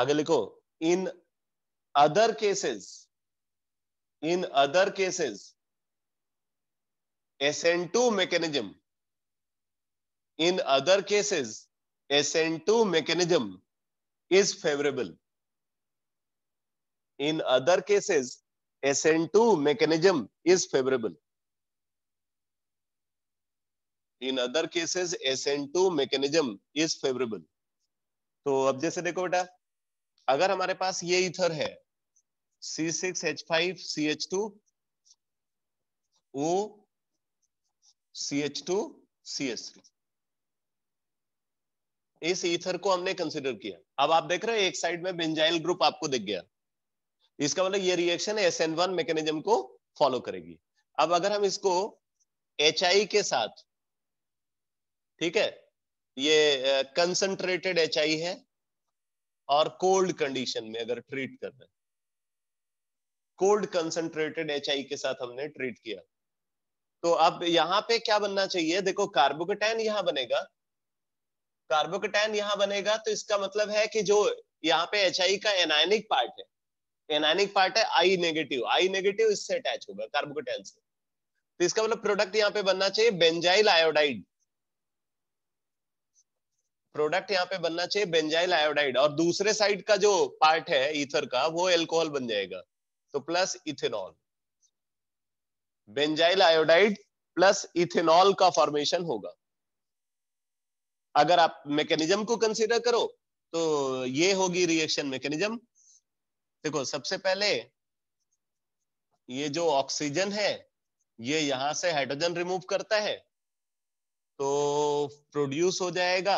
आगे लिखो इन other cases, in other cases, SN2 mechanism, in other cases, SN2 mechanism is favorable. In other cases, SN2 mechanism is favorable. In other cases, SN2 mechanism is favorable. तो अब जैसे देखो बेटा अगर हमारे पास ये इथर है C six H five C H two O C H two C H three इस ईथर को हमने कंसिडर किया अब आप देख रहे हैं एक साइड में बेंजाइल ग्रुप आपको दिख गया इसका मतलब ये reaction S N one mechanism को फॉलो करेगी अब अगर हम इसको एच आई के साथ ठीक है ये कंसंट्रेटेड एच आई है और कोल्ड कंडीशन में अगर ट्रीट कर रहे हैं कोल्ड कंसंट्रेटेड एच के साथ हमने ट्रीट किया तो अब यहाँ पे क्या बनना चाहिए देखो कार्बोकटैन यहाँ बनेगा कार्बोकटैन यहाँ बनेगा तो इसका मतलब है कि जो यहाँ पे एच का एनायनिक पार्ट है एनायनिक पार्ट है आई नेगेटिव आई नेगेटिव इससे अटैच होगा कार्बोकटैन से तो इसका मतलब प्रोडक्ट यहाँ पे बनना चाहिए बेंजाइल आयोडाइड प्रोडक्ट यहाँ पे बनना चाहिए बेंजाइल आयोडाइड और दूसरे साइड का जो पार्ट है ईथर का वो एल्कोहल बन जाएगा तो plus ethanol benzyl iodide plus ethanol का फॉर्मेशन होगा अगर आप मैकेनिज्म को कंसीडर करो तो ये होगी रिएक्शन मैकेनिज्म देखो सबसे पहले ये जो ऑक्सीजन है ये यहां से हाइड्रोजन रिमूव करता है तो प्रोड्यूस हो जाएगा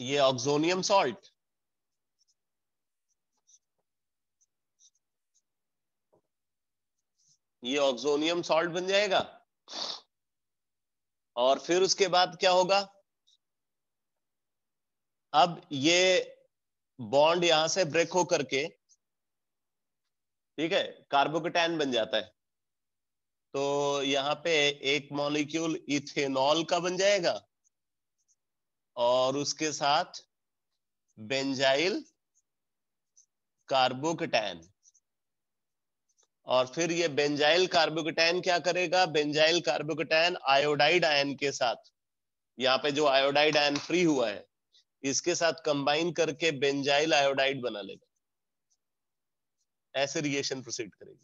ये ऑक्सोनियम सॉल्ट ये ऑक्सोनियम सॉल्ट बन जाएगा और फिर उसके बाद क्या होगा अब ये बॉन्ड यहां से ब्रेक हो करके ठीक है कार्बोकेटैन बन जाता है तो यहां पे एक मॉलिक्यूल इथेनॉल का बन जाएगा और उसके साथ बेंजाइल कार्बोकटैन और फिर ये बेंजाइल कार्बोकटैन क्या करेगा बेंजाइल कार्बोकटैन आयोडाइड आयन के साथ यहाँ पे जो आयोडाइड आयन फ्री हुआ है इसके साथ कंबाइन करके बेंजाइल आयोडाइड बना लेगा ऐसे रिएक्शन प्रोसीड करेगी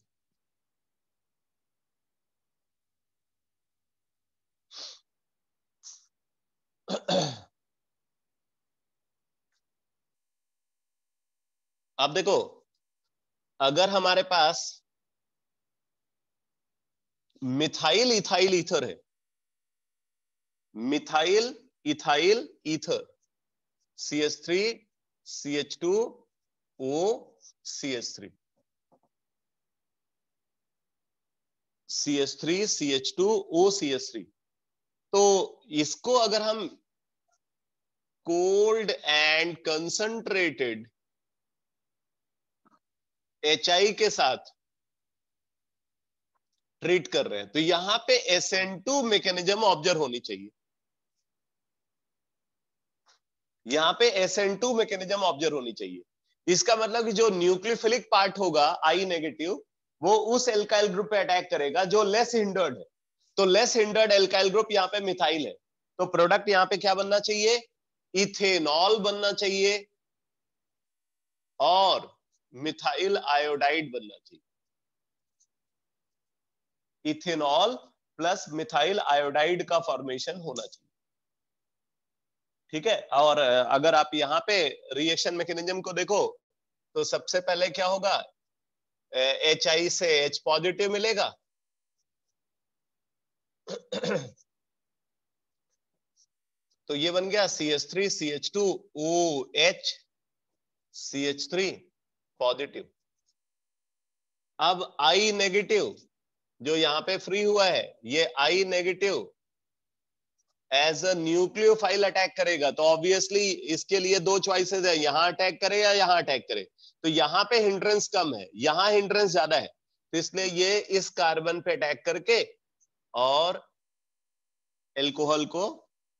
अब देखो अगर हमारे पास मिथाइल इथाइल ईथर है methyl ethyl ether C H three C H two O C H three C H three C H two O C H three तो इसको अगर हम कोल्ड एंड कंसंट्रेटेड एच के साथ ट्रीट कर रहे हैं तो यहां पे S N two mechanism observe होनी चाहिए यहां पे S N two mechanism observe होनी चाहिए इसका मतलब कि जो न्यूक्लियोफिलिक पार्ट होगा आई नेगेटिव वो उस एल्काइल ग्रुप पे अटैक करेगा जो लेस हिंडर्ड है तो लेस हिंडर्ड एल्काइल ग्रुप यहाँ पे मिथाइल है तो प्रोडक्ट यहाँ पे क्या बनना चाहिए इथेनॉल बनना चाहिए और मिथाइल आयोडाइड बनना चाहिए इथेनॉल प्लस मिथाइल आयोडाइड का फॉर्मेशन होना चाहिए ठीक है और अगर आप यहां पे रिएक्शन मैकेनिज्म को देखो तो सबसे पहले क्या होगा एच आई से एच पॉजिटिव मिलेगा तो ये बन गया C H three C H two O H C H three positive अब आई नेगेटिव जो यहां पे फ्री हुआ है ये I negative as a nucleophile attack करेगा तो ऑब्वियसली इसके लिए दो चॉइसेस है यहां अटैक करे या यहां अटैक करे तो यहां पे हिंड्रेंस कम है यहां हिंड्रेंस ज्यादा है तो इसलिए ये इस कार्बन पे अटैक करके और एल्कोहल को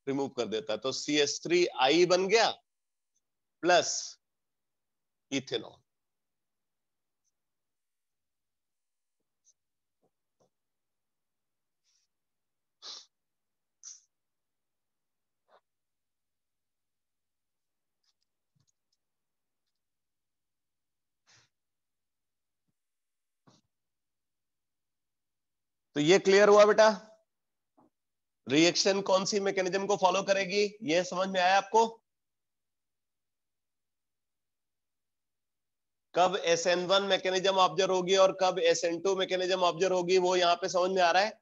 रिमूव कर देता तो सी एस थ्री आई बन गया प्लस इथेनॉल तो ये क्लियर हुआ बेटा रिएक्शन कौन सी मैकेनिज्म को फॉलो करेगी ये समझ में आया आपको कब S N one mechanism observe होगी और कब S N two mechanism observe होगी वो यहां पे समझ में आ रहा है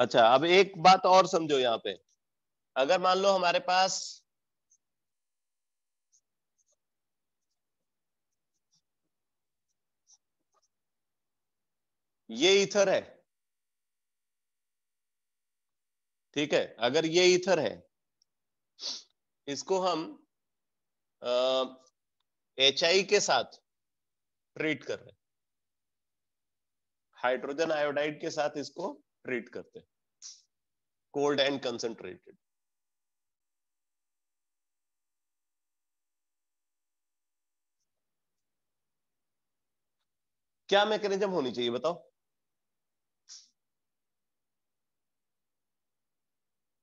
अच्छा अब एक बात और समझो यहाँ पे अगर मान लो हमारे पास ये इथर है ठीक है अगर ये इथर है इसको हम एच आई के साथ ट्रीट कर रहे हैं हाइड्रोजन आयोडाइड के साथ इसको ट्रीट करते कोल्ड एंड कंसंट्रेटेड क्या मैकेनिज्म होनी चाहिए बताओ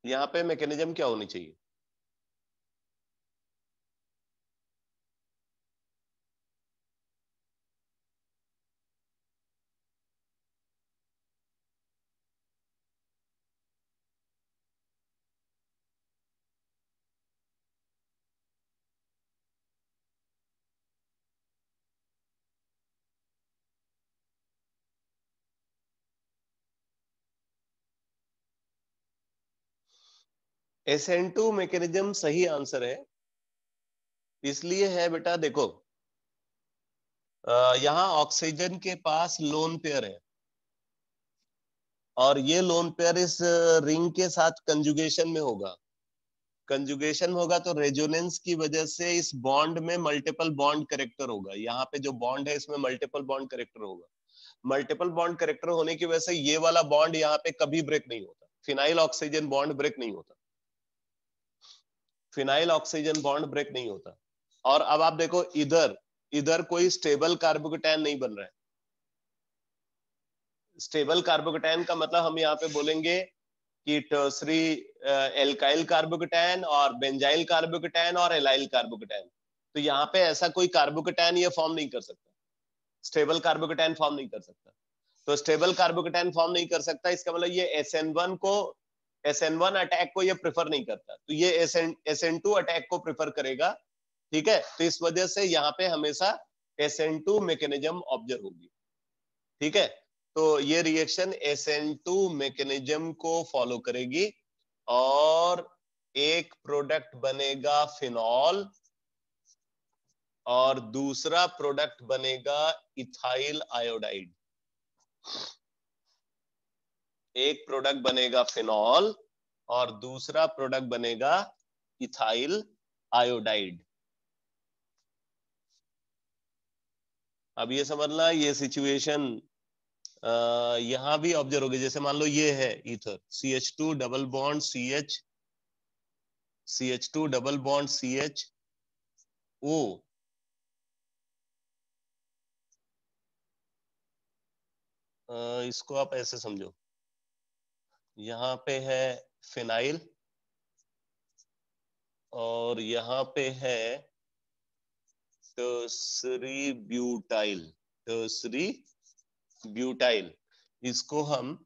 यहां पे मैकेनिज्म क्या होनी चाहिए एसेंटू मैकेनिज्म सही आंसर है इसलिए है बेटा देखो यहाँ ऑक्सीजन के पास लोन पेयर है और ये लोन पेयर इस रिंग के साथ कंजुगेशन में होगा कंजुगेशन होगा तो रेजोनेंस की वजह से इस बॉन्ड में मल्टीपल बॉन्ड करेक्टर होगा यहाँ पे जो बॉन्ड है इसमें मल्टीपल बॉन्ड करेक्टर होगा मल्टीपल बॉन्ड करेक्टर होने की वजह से ये वाला बॉन्ड यहाँ पे कभी ब्रेक नहीं होता फिनाइल ऑक्सीजन बॉन्ड ब्रेक नहीं होता फिनाइल ऑक्सीजन बॉन्ड ब्रेक नहीं होता और अब आप देखो इधर इधर कोई स्टेबल कार्बोकेटैन नहीं बन रहा है स्टेबल कार्बोकेटैन का मतलब हम यहाँ पे बोलेंगे कि टर्सरी एल्काइल कार्बोकेटैन और बेंजाइल कार्बोकेटैन और एलाइल कार्बोकेटैन तो यहाँ पे ऐसा कोई कार्बोकेटैन ये फॉर्म नहीं कर सकता स्टेबल कार्बोकेटैन फॉर्म नहीं कर सकता तो स्टेबल कार्बोकेटैन फॉर्म नहीं कर सकता इसका मतलब ये एस को एस एन वन अटैक को ये प्रिफर नहीं करता तो ये S N S N two attack को प्रिफर करेगा ठीक है तो इस वजह से यहाँ पे हमेशा S N two mechanism observe होगी ठीक है तो ये reaction S N two mechanism को फॉलो करेगी और एक प्रोडक्ट बनेगा फिनॉल और दूसरा प्रोडक्ट बनेगा इथाइल आयोडाइड एक प्रोडक्ट बनेगा फिनॉल और दूसरा प्रोडक्ट बनेगा इथाइल आयोडाइड अब ये समझना ये सिचुएशन यहां भी ऑब्जर्व होगी जैसे मान लो ये है ether C H two double bond C H C H two double bond C H O इसको आप ऐसे समझो यहाँ पे है फिनाइल और यहाँ पे है टर्सरी ब्यूटाइल टर्सरी ब्यूटाइल इसको हम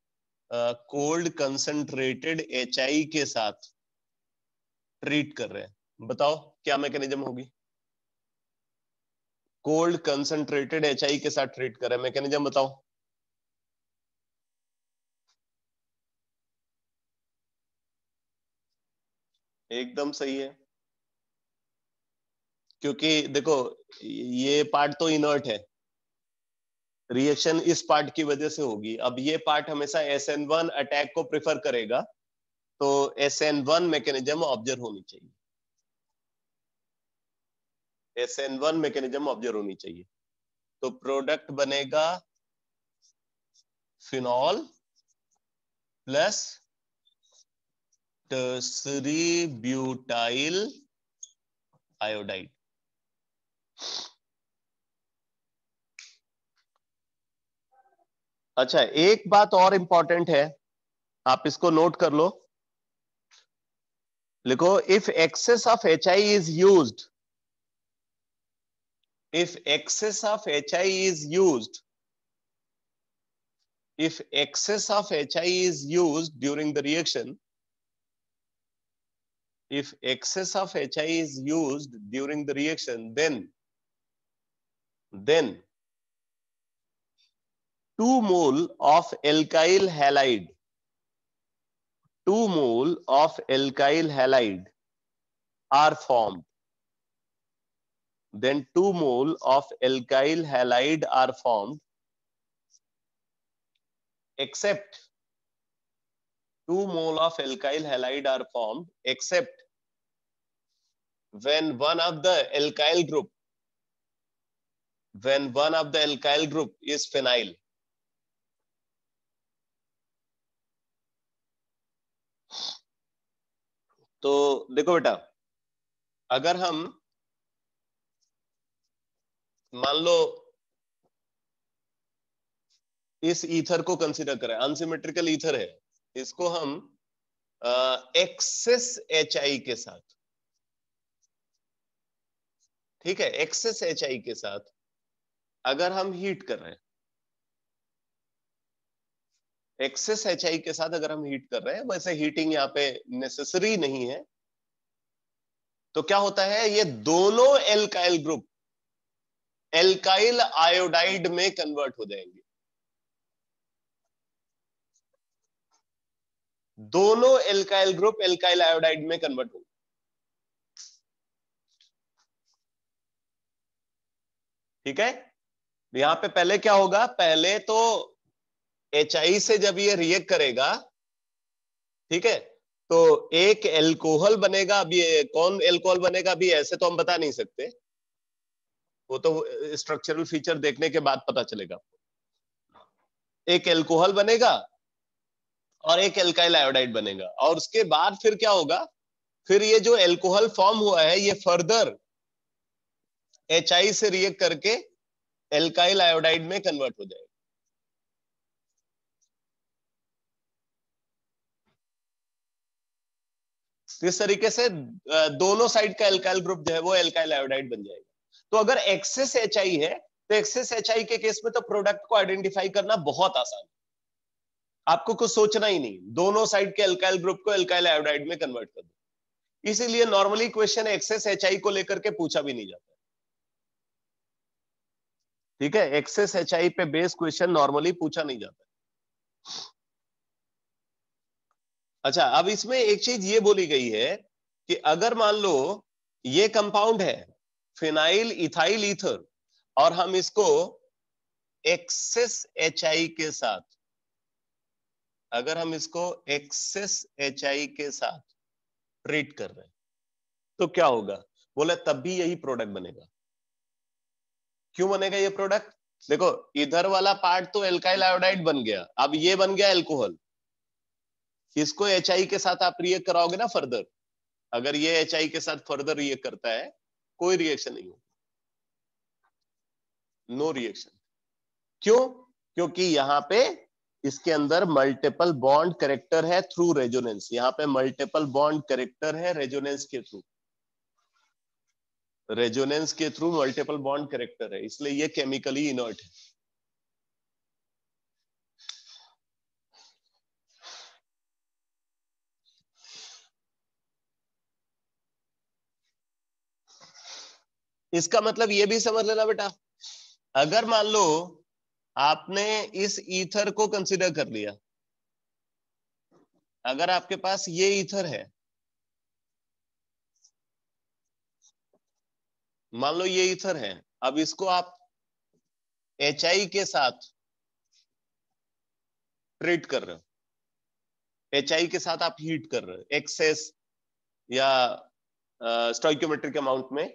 कोल्ड कंसंट्रेटेड एच के साथ ट्रीट कर रहे हैं बताओ क्या मैकेनिज्म होगी कोल्ड कंसंट्रेटेड एच के साथ ट्रीट कर रहे हैं मैकेनिज्म बताओ एकदम सही है क्योंकि देखो ये पार्ट तो इनर्ट है रिएक्शन इस पार्ट की वजह से होगी अब ये पार्ट हमेशा एस एन वन अटैक को प्रिफर करेगा तो S N one mechanism observe होनी चाहिए S N one mechanism observe होनी चाहिए तो प्रोडक्ट बनेगा phenol plus tertiary butyl iodide अच्छा एक बात और इंपॉर्टेंट है आप इसको नोट कर लो लिखो if excess of H I is use if excess of H I is use if excess of H I is use during the reaction if excess of HI is used during the reaction, then, then 2 mole of alkyl halide, 2 mole of alkyl halide are formed. Then 2 mole of alkyl halide are formed except 2 mole of alkyl halide are formed except when one of the alkyl group when one of the alkyl group is phenyl तो देखो बेटा अगर हम मान लो इस ईथर को कंसीडर करें अनसिमेट्रिकल ईथर है इसको हम एक्सेस एच आई के साथ ठीक है एक्सेस एच आई के साथ अगर हम हीट कर रहे हैं एक्सेस एच आई के साथ अगर हम हीट कर रहे हैं वैसे हीटिंग यहां पे नेसेसरी नहीं है तो क्या होता है ये दोनों एल्काइल ग्रुप एल्काइल आयोडाइड में कन्वर्ट हो जाएंगे दोनों एल्काइल ग्रुप एल्काइल आयोडाइड में कन्वर्ट होंगे ठीक है यहां पे पहले क्या होगा पहले तो एच से जब ये रिएक्ट करेगा ठीक है तो एक एल्कोहल बनेगा अब ये कौन एल्कोहल बनेगा अभी ऐसे तो हम बता नहीं सकते वो तो स्ट्रक्चरल फीचर देखने के बाद पता चलेगा एक एल्कोहल बनेगा और एक एल्काइल आयोडाइड बनेगा और उसके बाद फिर क्या होगा फिर ये जो एल्कोहल फॉर्म हुआ है ये फर्दर एच आई से रिएक्ट करके एल्काइल आयोडाइड में कन्वर्ट हो जाएगा तो इस तरीके से दोनों साइड का एल्काइल ग्रुप जो है वो एल्काइल आयोडाइड बन जाएगा तो अगर एक्सेस एच आई है तो एक्सेस एच आई के केस में तो प्रोडक्ट को आइडेंटिफाई करना बहुत आसान है आपको कुछ सोचना ही नहीं दोनों साइड के एल्काइल ग्रुप को एल्काइल आयोडाइड में कन्वर्ट कर दो इसीलिए नॉर्मली क्वेश्चन एक्सेस एच को लेकर के पूछा भी नहीं जाता ठीक है एक्सेस एच आई पे बेस क्वेश्चन नॉर्मली पूछा नहीं जाता अच्छा अब इसमें एक चीज ये बोली गई है कि अगर मान लो ये कंपाउंड है फिनाइल इथाइल ईथर और हम इसको एक्सेस एच के साथ अगर हम इसको एक्सेस एच के साथ ट्रीट कर रहे हैं तो क्या होगा बोला तब भी यही प्रोडक्ट बनेगा क्यों बनेगा ये प्रोडक्ट देखो इधर वाला पार्ट तो एल्काइल आयोडाइड बन गया अब ये बन गया एल्कोहल इसको एच के साथ आप रिएक्ट कराओगे ना फर्दर अगर ये एच के साथ फर्दर रिएक्ट करता है कोई रिएक्शन नहीं होगा नो रिएक्शन क्यों क्योंकि यहाँ पे इसके अंदर मल्टीपल बॉन्ड करेक्टर है थ्रू रेजोनेंस यहाँ पे मल्टीपल बॉन्ड करेक्टर है रेजोनेंस के थ्रू रेजोनेंस के थ्रू मल्टीपल बॉन्ड करेक्टर है इसलिए ये केमिकली इनर्ट है इसका मतलब ये भी समझ लेना बेटा अगर मान लो आपने इस ईथर को कंसिडर कर लिया अगर आपके पास ये ईथर है मान लो ये इथर है अब इसको आप एच के साथ ट्रीट कर रहे हो एच के साथ आप हीट कर रहे हो एक्सेस या स्टोक्योमेट्रिक अमाउंट में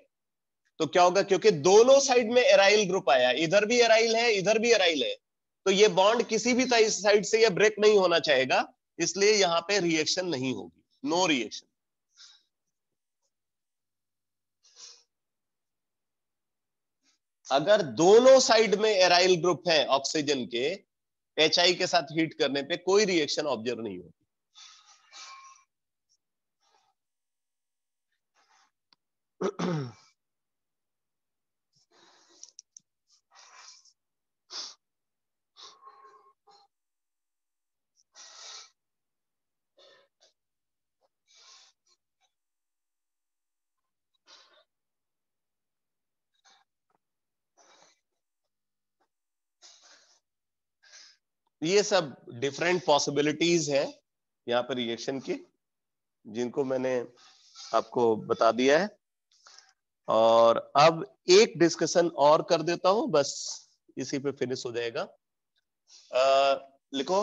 तो क्या होगा क्योंकि दोनों साइड में एराइल ग्रुप आया इधर भी एराइल है इधर भी एराइल है तो ये बॉन्ड किसी भी साइड से ये ब्रेक नहीं होना चाहेगा इसलिए यहाँ पे रिएक्शन नहीं होगी नो रिएक्शन अगर दोनों साइड में एराइल ग्रुप है ऑक्सीजन के एच के साथ हीट करने पे कोई रिएक्शन ऑब्जर्व नहीं होती ये सब डिफरेंट पॉसिबिलिटीज है यहाँ पर रिएक्शन की जिनको मैंने आपको बता दिया है और अब एक डिस्कशन और कर देता हूं बस इसी पे फिनिश हो जाएगा आ, लिखो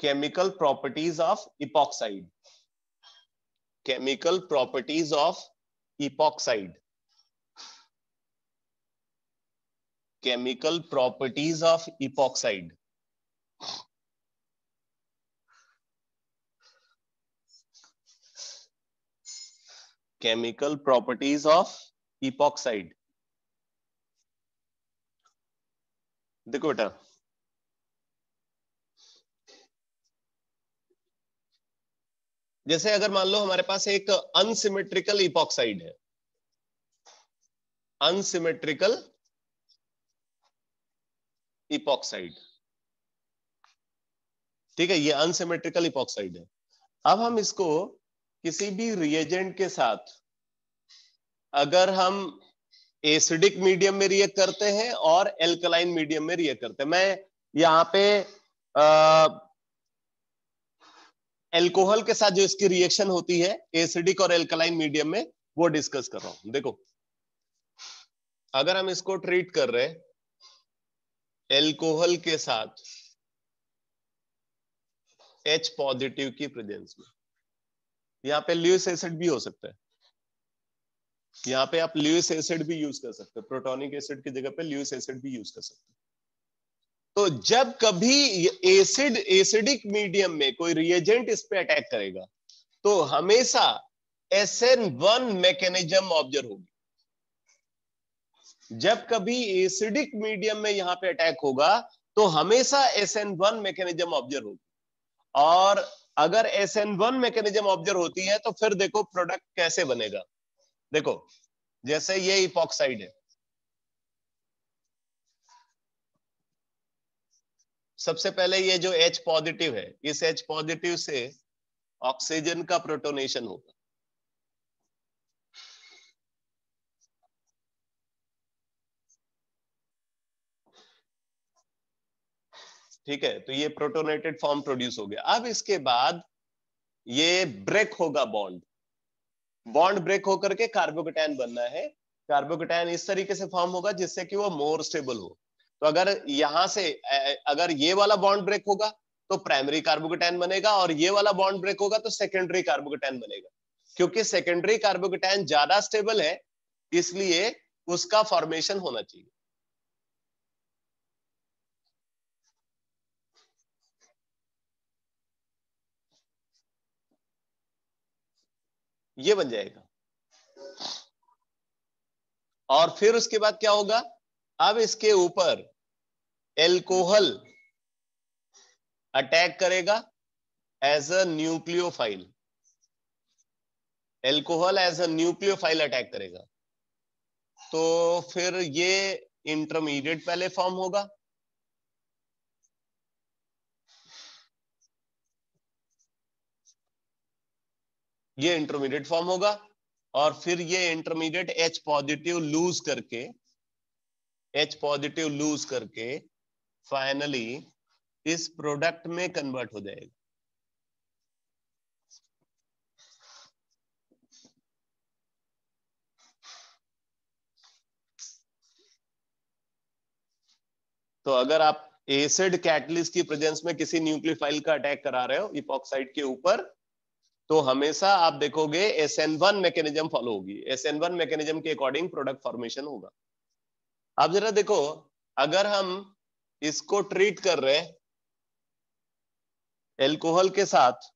chemical properties of epoxide chemical properties of epoxide chemical properties of epoxide chemical properties of epoxide देखो बेटा जैसे अगर मान लो हमारे पास एक अनसिमेट्रिकल इपॉक्साइड है अनसिमेट्रिकल इपॉक्साइड ठीक है ये अनसिमेट्रिकल इपॉक्साइड है अब हम इसको किसी भी रिएजेंट के साथ अगर हम एसिडिक मीडियम में रिएक्ट करते हैं और एल्कलाइन मीडियम में रिएक्ट करते हैं मैं यहां पे एल्कोहल के साथ जो इसकी रिएक्शन होती है एसिडिक और एल्कलाइन मीडियम में वो डिस्कस कर रहा हूं देखो अगर हम इसको ट्रीट कर रहे एल्कोहल के साथ एच पॉजिटिव की प्रेजेंस में यहाँ पे ल्यूस एसिड भी हो सकता है यहाँ पे आप ल्यूस एसिड भी यूज कर सकते हो प्रोटोनिक एसिड की जगह पे ल्यूस एसिड भी यूज कर सकते हो तो जब कभी एसिड एसिडिक मीडियम में कोई रिएजेंट इस पे अटैक करेगा तो हमेशा S N one mechanism observe होगी जब कभी एसिडिक मीडियम में यहां पे अटैक होगा तो हमेशा S N one mechanism observe होगी और अगर S N one mechanism observe होती है तो फिर देखो प्रोडक्ट कैसे बनेगा देखो जैसे ये इपॉक्साइड है सबसे पहले ये जो एच पॉजिटिव है इस एच पॉजिटिव से ऑक्सीजन का प्रोटोनेशन होगा ठीक है तो ये प्रोटोनेटेड फॉर्म प्रोड्यूस हो गया अब इसके बाद ये ब्रेक होगा बॉन्ड बॉन्ड ब्रेक होकर के कार्बोकटैन बनना है कार्बोकटैन इस तरीके से फॉर्म होगा जिससे कि वो मोर स्टेबल हो तो अगर यहां से अगर ये वाला बॉन्ड ब्रेक होगा तो प्राइमरी कार्बोकटैन बनेगा और ये वाला बॉन्ड ब्रेक होगा तो सेकेंडरी कार्बोकटैन बनेगा क्योंकि सेकेंडरी कार्बोकटैन ज्यादा स्टेबल है इसलिए उसका फॉर्मेशन होना चाहिए ये बन जाएगा और फिर उसके बाद क्या होगा अब इसके ऊपर एल्कोहल अटैक करेगा as a nucleophile alcohol as a nucleophile attack करेगा तो फिर ये इंटरमीडिएट पहले फॉर्म होगा ये इंटरमीडिएट फॉर्म होगा और फिर ये इंटरमीडिएट एच पॉजिटिव लूज करके एच पॉजिटिव लूज करके फाइनली इस प्रोडक्ट में कन्वर्ट हो जाएगा तो अगर आप एसिड कैटलिस्ट की प्रेजेंस में किसी न्यूक्लियोफाइल का अटैक करा रहे हो इपॉक्साइड के ऊपर तो हमेशा आप देखोगे S N one mechanism follow होगी एस एन वन मैकेनिज्म के अकॉर्डिंग प्रोडक्ट फॉर्मेशन होगा आप जरा देखो अगर हम इसको ट्रीट कर रहे एल्कोहल के साथ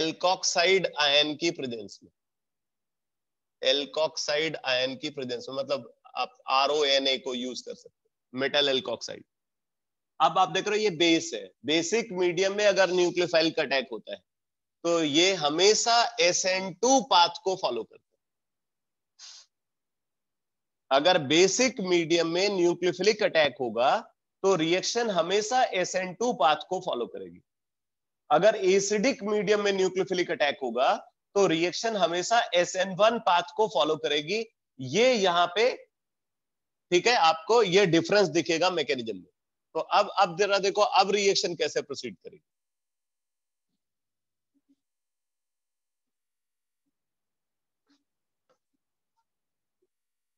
एल्कोक्साइड आयन की प्रेजेंस में एल्कोक्साइड आयन की प्रेजेंस में मतलब आप आर ओ एन ए को यूज कर सकते मेटल एल्कोक्साइड अब आप देख रहे हो ये बेस है बेसिक मीडियम में अगर न्यूक्लियोफाइल का अटैक होता है तो ये हमेशा एस एन टू पाथ को फॉलो करता है अगर बेसिक मीडियम में न्यूक्लियोफिलिक अटैक होगा तो रिएक्शन हमेशा एस एन टू पाथ को फॉलो करेगी अगर एसिडिक मीडियम में न्यूक्लियोफिलिक अटैक होगा तो रिएक्शन हमेशा एस एन वन पाथ को फॉलो करेगी ये यहां पे ठीक है आपको ये डिफरेंस दिखेगा मैकेनिज्म में तो अब अब जरा देखो अब रिएक्शन कैसे प्रोसीड करेगी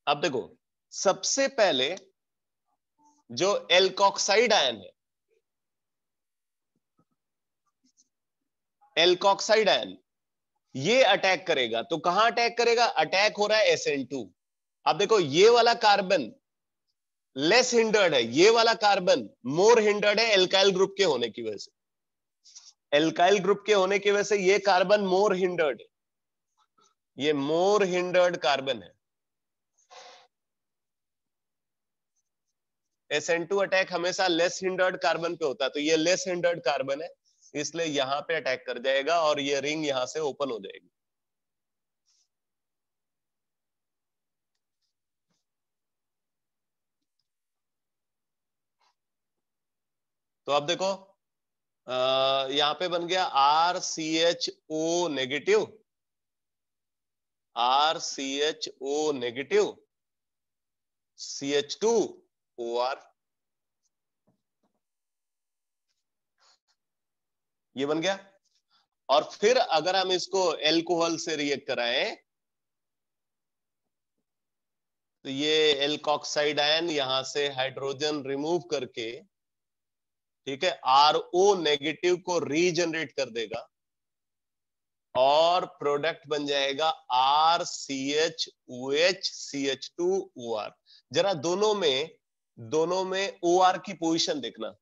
अब देखो सबसे पहले जो एल्कोक्साइड आयन है एल्कोक्साइड आयन ये अटैक करेगा तो कहां अटैक करेगा अटैक हो रहा है एस टू अब देखो ये वाला कार्बन लेस हिंडर्ड है ये वाला कार्बन मोर हिंडर्ड है एल्काइल ग्रुप के होने की वजह से एल्काइल ग्रुप के होने की वजह से ये कार्बन मोर हिंडर्ड है ये मोर हिंडर्ड कार्बन है SN2 अटैक हमेशा लेस हिंडर्ड कार्बन पे होता है तो ये लेस हिंडर्ड कार्बन है इसलिए यहां पे अटैक कर जाएगा और ये रिंग यहां से ओपन हो जाएगी तो अब देखो यहां पे बन गया R C H O negative R C H O negative C H two O R ये बन गया और फिर अगर हम इसको एल्कोहल से रिएक्ट कराएं तो ये एल्कोक्साइड आयन यहां से हाइड्रोजन रिमूव करके ठीक है आर ओ नेगेटिव को रीजनरेट कर देगा और प्रोडक्ट बन जाएगा R C H O H C H two O R जरा दोनों में दोनों में ओ आर की पोजीशन देखना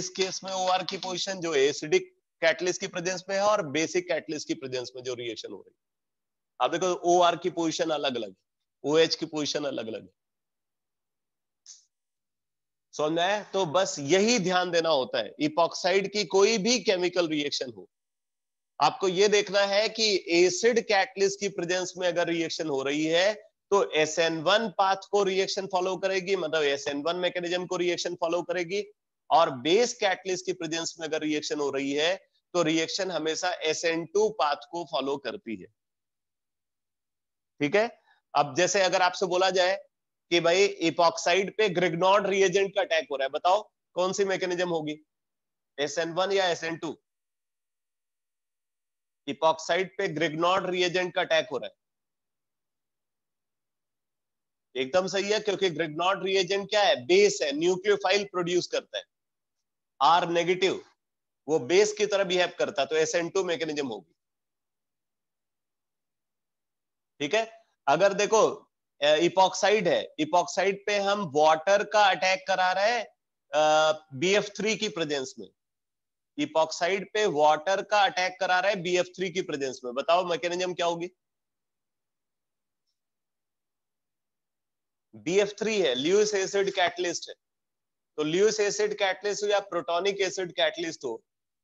इस केस में ओ आर की पोजीशन जो एसिडिक कैटलिस की प्रेजेंस में है और बेसिक कैटलिस की प्रेजेंस में जो रिएक्शन हो रही है आप देखो ओ आर की पोजीशन अलग अलग ओ एच की पोजीशन अलग अलग है समझ में तो बस यही ध्यान देना होता है इपॉक्साइड की कोई भी केमिकल रिएक्शन हो आपको ये देखना है कि एसिड कैटलिस्ट की प्रेजेंस में अगर रिएक्शन हो रही है तो एस एन वन पाथ को रिएक्शन फॉलो करेगी मतलब एस एन वन मैकेनिज्म को रिएक्शन फॉलो करेगी और बेस कैटलिस्ट की प्रेजेंस में अगर रिएक्शन हो रही है तो रिएक्शन हमेशा एस एन टू पाथ को फॉलो करती है ठीक है अब जैसे अगर आपसे बोला जाए कि भाई इपॉक्साइड पे ग्रिग्नॉड रिएजेंट का अटैक हो रहा है बताओ कौन सी मैकेनिज्म होगी एस एन वन या एस एन टू इपॉक्साइड पे ग्रिग्नॉड रिएजेंट का अटैक हो रहा है एकदम सही है क्योंकि ग्रिग्नॉड रिएजेंट क्या है बेस है न्यूक्लियोफाइल प्रोड्यूस करता है आर नेगेटिव वो बेस की तरह बिहेव करता है तो एस एन टू मैकेनिज्म होगी ठीक है अगर देखो इपॉक्साइड है इपॉक्साइड पे हम वाटर का अटैक करा रहे बी एफ थ्री की प्रेजेंस में इपॉक्साइड पे वाटर का अटैक करा रहे बी एफ थ्री की प्रेजेंस में बताओ मैकेनिज्म क्या होगी बी एफ थ्री है ल्यूस एसिड कैटलिस्ट है तो ल्यूस एसिड कैटलिस्ट हो या प्रोटोनिक एसिड कैटलिस्ट हो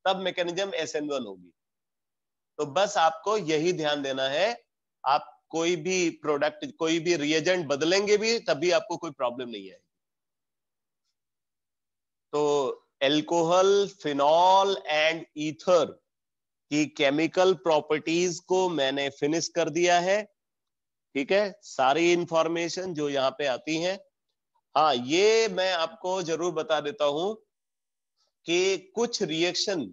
तब मैकेनिज्म एस एन वन होगी तो बस आपको यही ध्यान देना है आप कोई भी प्रोडक्ट कोई भी रिएजेंट बदलेंगे भी तभी आपको कोई प्रॉब्लम नहीं आएगी तो एल्कोहल फिनॉल एंड ईथर की केमिकल प्रॉपर्टीज को मैंने फिनिश कर दिया है ठीक है सारी इंफॉर्मेशन जो यहां पे आती है हाँ ये मैं आपको जरूर बता देता हूं कि कुछ रिएक्शन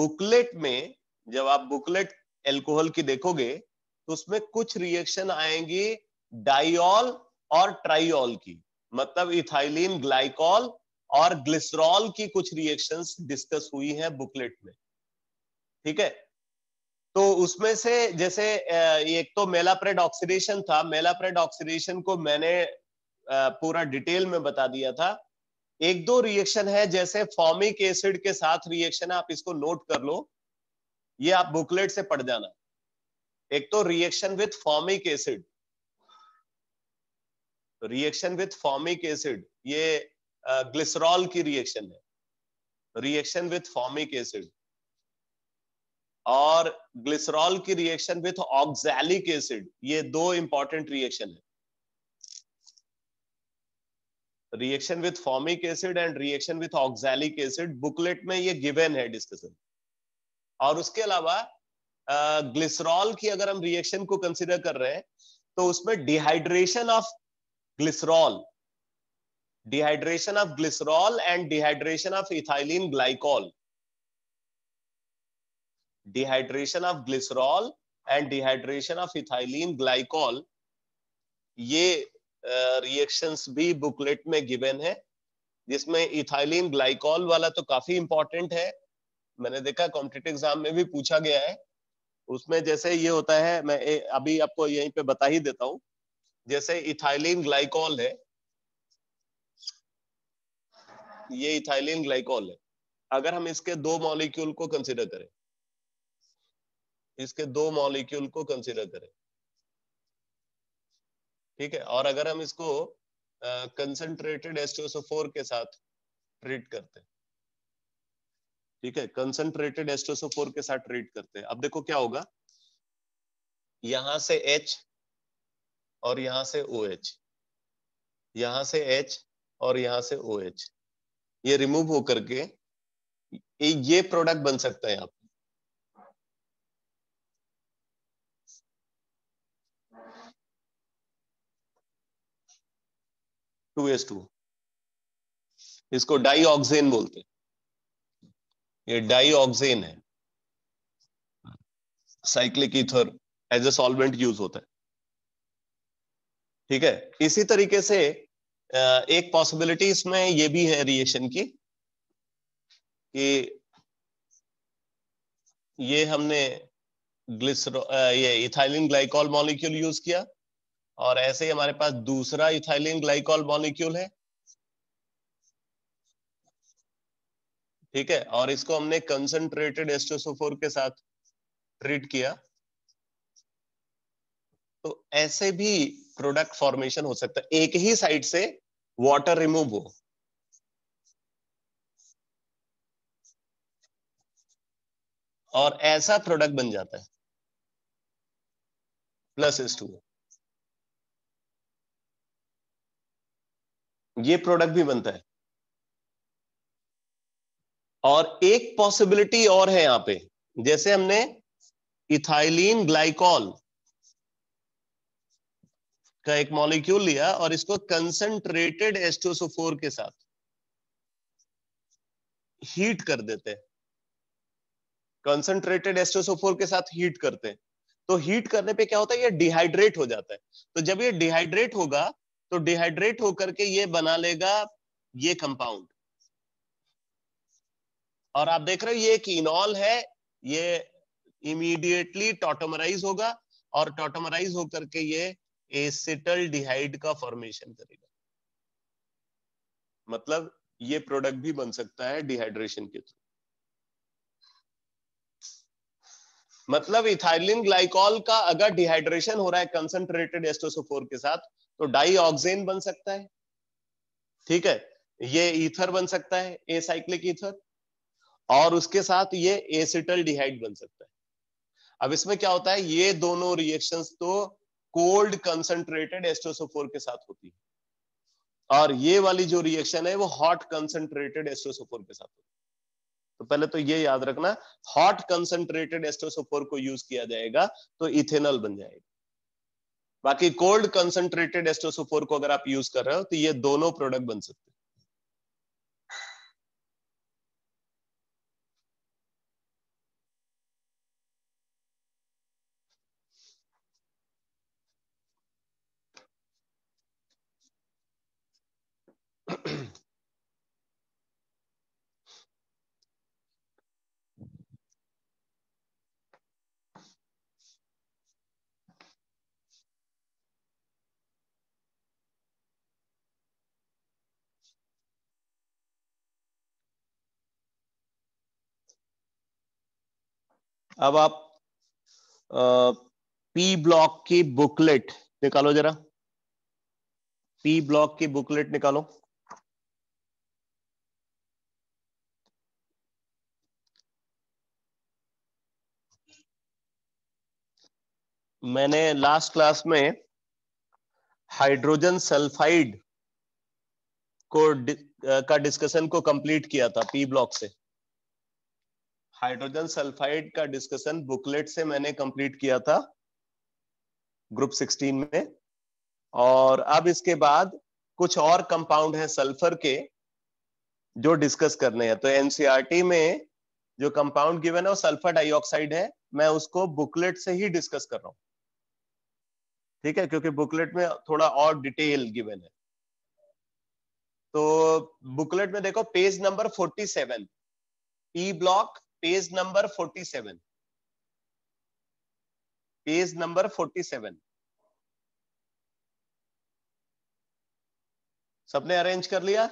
बुकलेट में जब आप बुकलेट एल्कोहल की देखोगे तो उसमें कुछ रिएक्शन आएंगी डाइल और ट्राइल की मतलब इथाइलिन ग्लाइकॉल और ग्लिसरॉल की कुछ रिएक्शंस डिस्कस हुई हैं बुकलेट में ठीक है तो उसमें से जैसे एक तो मेलाप्रेड ऑक्सीडेशन था मेलाप्रेड ऑक्सीडेशन को मैंने पूरा डिटेल में बता दिया था एक दो रिएक्शन है जैसे फॉर्मिक एसिड के साथ रिएक्शन है आप इसको नोट कर लो ये आप बुकलेट से पढ़ जाना एक तो reaction with formic acid reaction with formic acid ये ग्लिसरॉल की रिएक्शन है रिएक्शन विथ फॉर्मिक एसिड और ग्लिसरॉल की रिएक्शन विथ ऑक्सैलिक एसिड ये दो इंपॉर्टेंट रिएक्शन है reaction with formic acid and reaction with oxalic acid booklet में ये गिवन है डिस्कशन और उसके अलावा ग्लिसरॉल की अगर हम रिएक्शन को कंसिडर कर रहे हैं तो उसमें dehydration of glycerol dehydration of glycerol and dehydration of ethylene glycol dehydration of glycerol and dehydration of ethylene glycol ये रिएक्शंस uh, भी बुकलेट में गिवन है जिसमें इथाइलिन ग्लाइकॉल वाला तो काफी इंपॉर्टेंट है मैंने देखा कॉम्पिटेटिव एग्जाम में भी पूछा गया है उसमें जैसे ये होता है मैं ए, अभी आपको यहीं पे बता ही देता हूं जैसे इथाइलिन ग्लाइकॉल है ये इथाइलिन ग्लाइकॉल है अगर हम इसके दो मॉलिक्यूल को कंसिडर करें इसके दो मॉलिक्यूल को कंसिडर करें ठीक है और अगर हम इसको कंसंट्रेटेड एस्टोसोफोर के साथ ट्रीट करते हैं ठीक है कंसंट्रेटेड एस्ट्रोसोफोर के साथ ट्रीट करते हैं अब देखो क्या होगा यहां से एच और यहां से ओ OH, एच यहां से एच और यहां से ओ OH, एच ये रिमूव होकर के ये प्रोडक्ट बन सकता है आप टू एस टू इसको डाई बोलते हैं ये डाईऑक्सेन है cyclic ether as a solvent use होता है ठीक है इसी तरीके से एक पॉसिबिलिटी इसमें ये भी है रिएक्शन की कि ये हमने ग्लिसरो ये इथाइलिन ग्लाइकॉल मॉलिक्यूल यूज किया और ऐसे ही हमारे पास दूसरा इथाइलिन ग्लाइकॉल मॉलिक्यूल है ठीक है और इसको हमने कंसंट्रेटेड एस्टोसोफोर के साथ ट्रीट किया तो ऐसे भी प्रोडक्ट फॉर्मेशन हो सकता है एक ही साइड से वाटर रिमूव हो और ऐसा प्रोडक्ट बन जाता है प्लस एस टू ये प्रोडक्ट भी बनता है और एक पॉसिबिलिटी और है यहां पे जैसे हमने इथाइलिन ग्लाइकॉल का एक मॉलिक्यूल लिया और इसको कंसंट्रेटेड एस्टोसोफोर के साथ हीट कर देते हैं कंसंट्रेटेड एस्टोसोफोर के साथ हीट करते तो हीट करने पे क्या होता है ये डिहाइड्रेट हो जाता है तो जब ये डिहाइड्रेट होगा तो डिहाइड्रेट होकर के ये बना लेगा ये कंपाउंड और आप देख रहे हो ये एक इनॉल है ये इमीडिएटली टोटोमराइज होगा और टोटोमराइज होकर के ये एसिटल डिहाइड का फॉर्मेशन करेगा मतलब ये प्रोडक्ट भी बन सकता है डिहाइड्रेशन के थ्रू मतलब इथाइलिन ग्लाइकॉल का अगर डिहाइड्रेशन हो रहा है कंसंट्रेटेड एस्टोसोफोर के साथ तो डाईऑक्सेन बन सकता है ठीक है ये ईथर बन सकता है एसाइक्लिक ईथर और उसके साथ ये एसिटल डिहाइड बन सकता है अब इसमें क्या होता है ये दोनों रिएक्शन तो कोल्ड कंसंट्रेटेड एस्ट्रोसोफोर के साथ होती है और ये वाली जो रिएक्शन है वो हॉट कंसंट्रेटेड एस्ट्रोसोफोर के साथ होती है तो पहले तो ये याद रखना हॉट कंसंट्रेटेड एस्ट्रोसोफोर को यूज किया जाएगा तो इथेनॉल बन जाएगा बाकी कोल्ड कंसेंट्रेटेड एस्ट्रोसोफोर को अगर आप यूज कर रहे हो तो ये दोनों प्रोडक्ट बन सकते हैं अब आप आ, पी ब्लॉक की बुकलेट निकालो जरा पी ब्लॉक की बुकलेट निकालो मैंने लास्ट क्लास में हाइड्रोजन सल्फाइड को का डिस्कशन को कंप्लीट किया था पी ब्लॉक से हाइड्रोजन सल्फाइड का डिस्कशन बुकलेट से मैंने कंप्लीट किया था ग्रुप 16 में और अब इसके बाद कुछ और कंपाउंड है सल्फर के जो डिस्कस करने हैं तो एनसीईआरटी में जो कंपाउंड गिवन है वो सल्फर डाइऑक्साइड है मैं उसको बुकलेट से ही डिस्कस कर रहा हूं ठीक है क्योंकि बुकलेट में थोड़ा और डिटेल गिवन है तो बुकलेट में देखो page number 47 E block page number 47 page number 47 सबने अरेंज कर लिया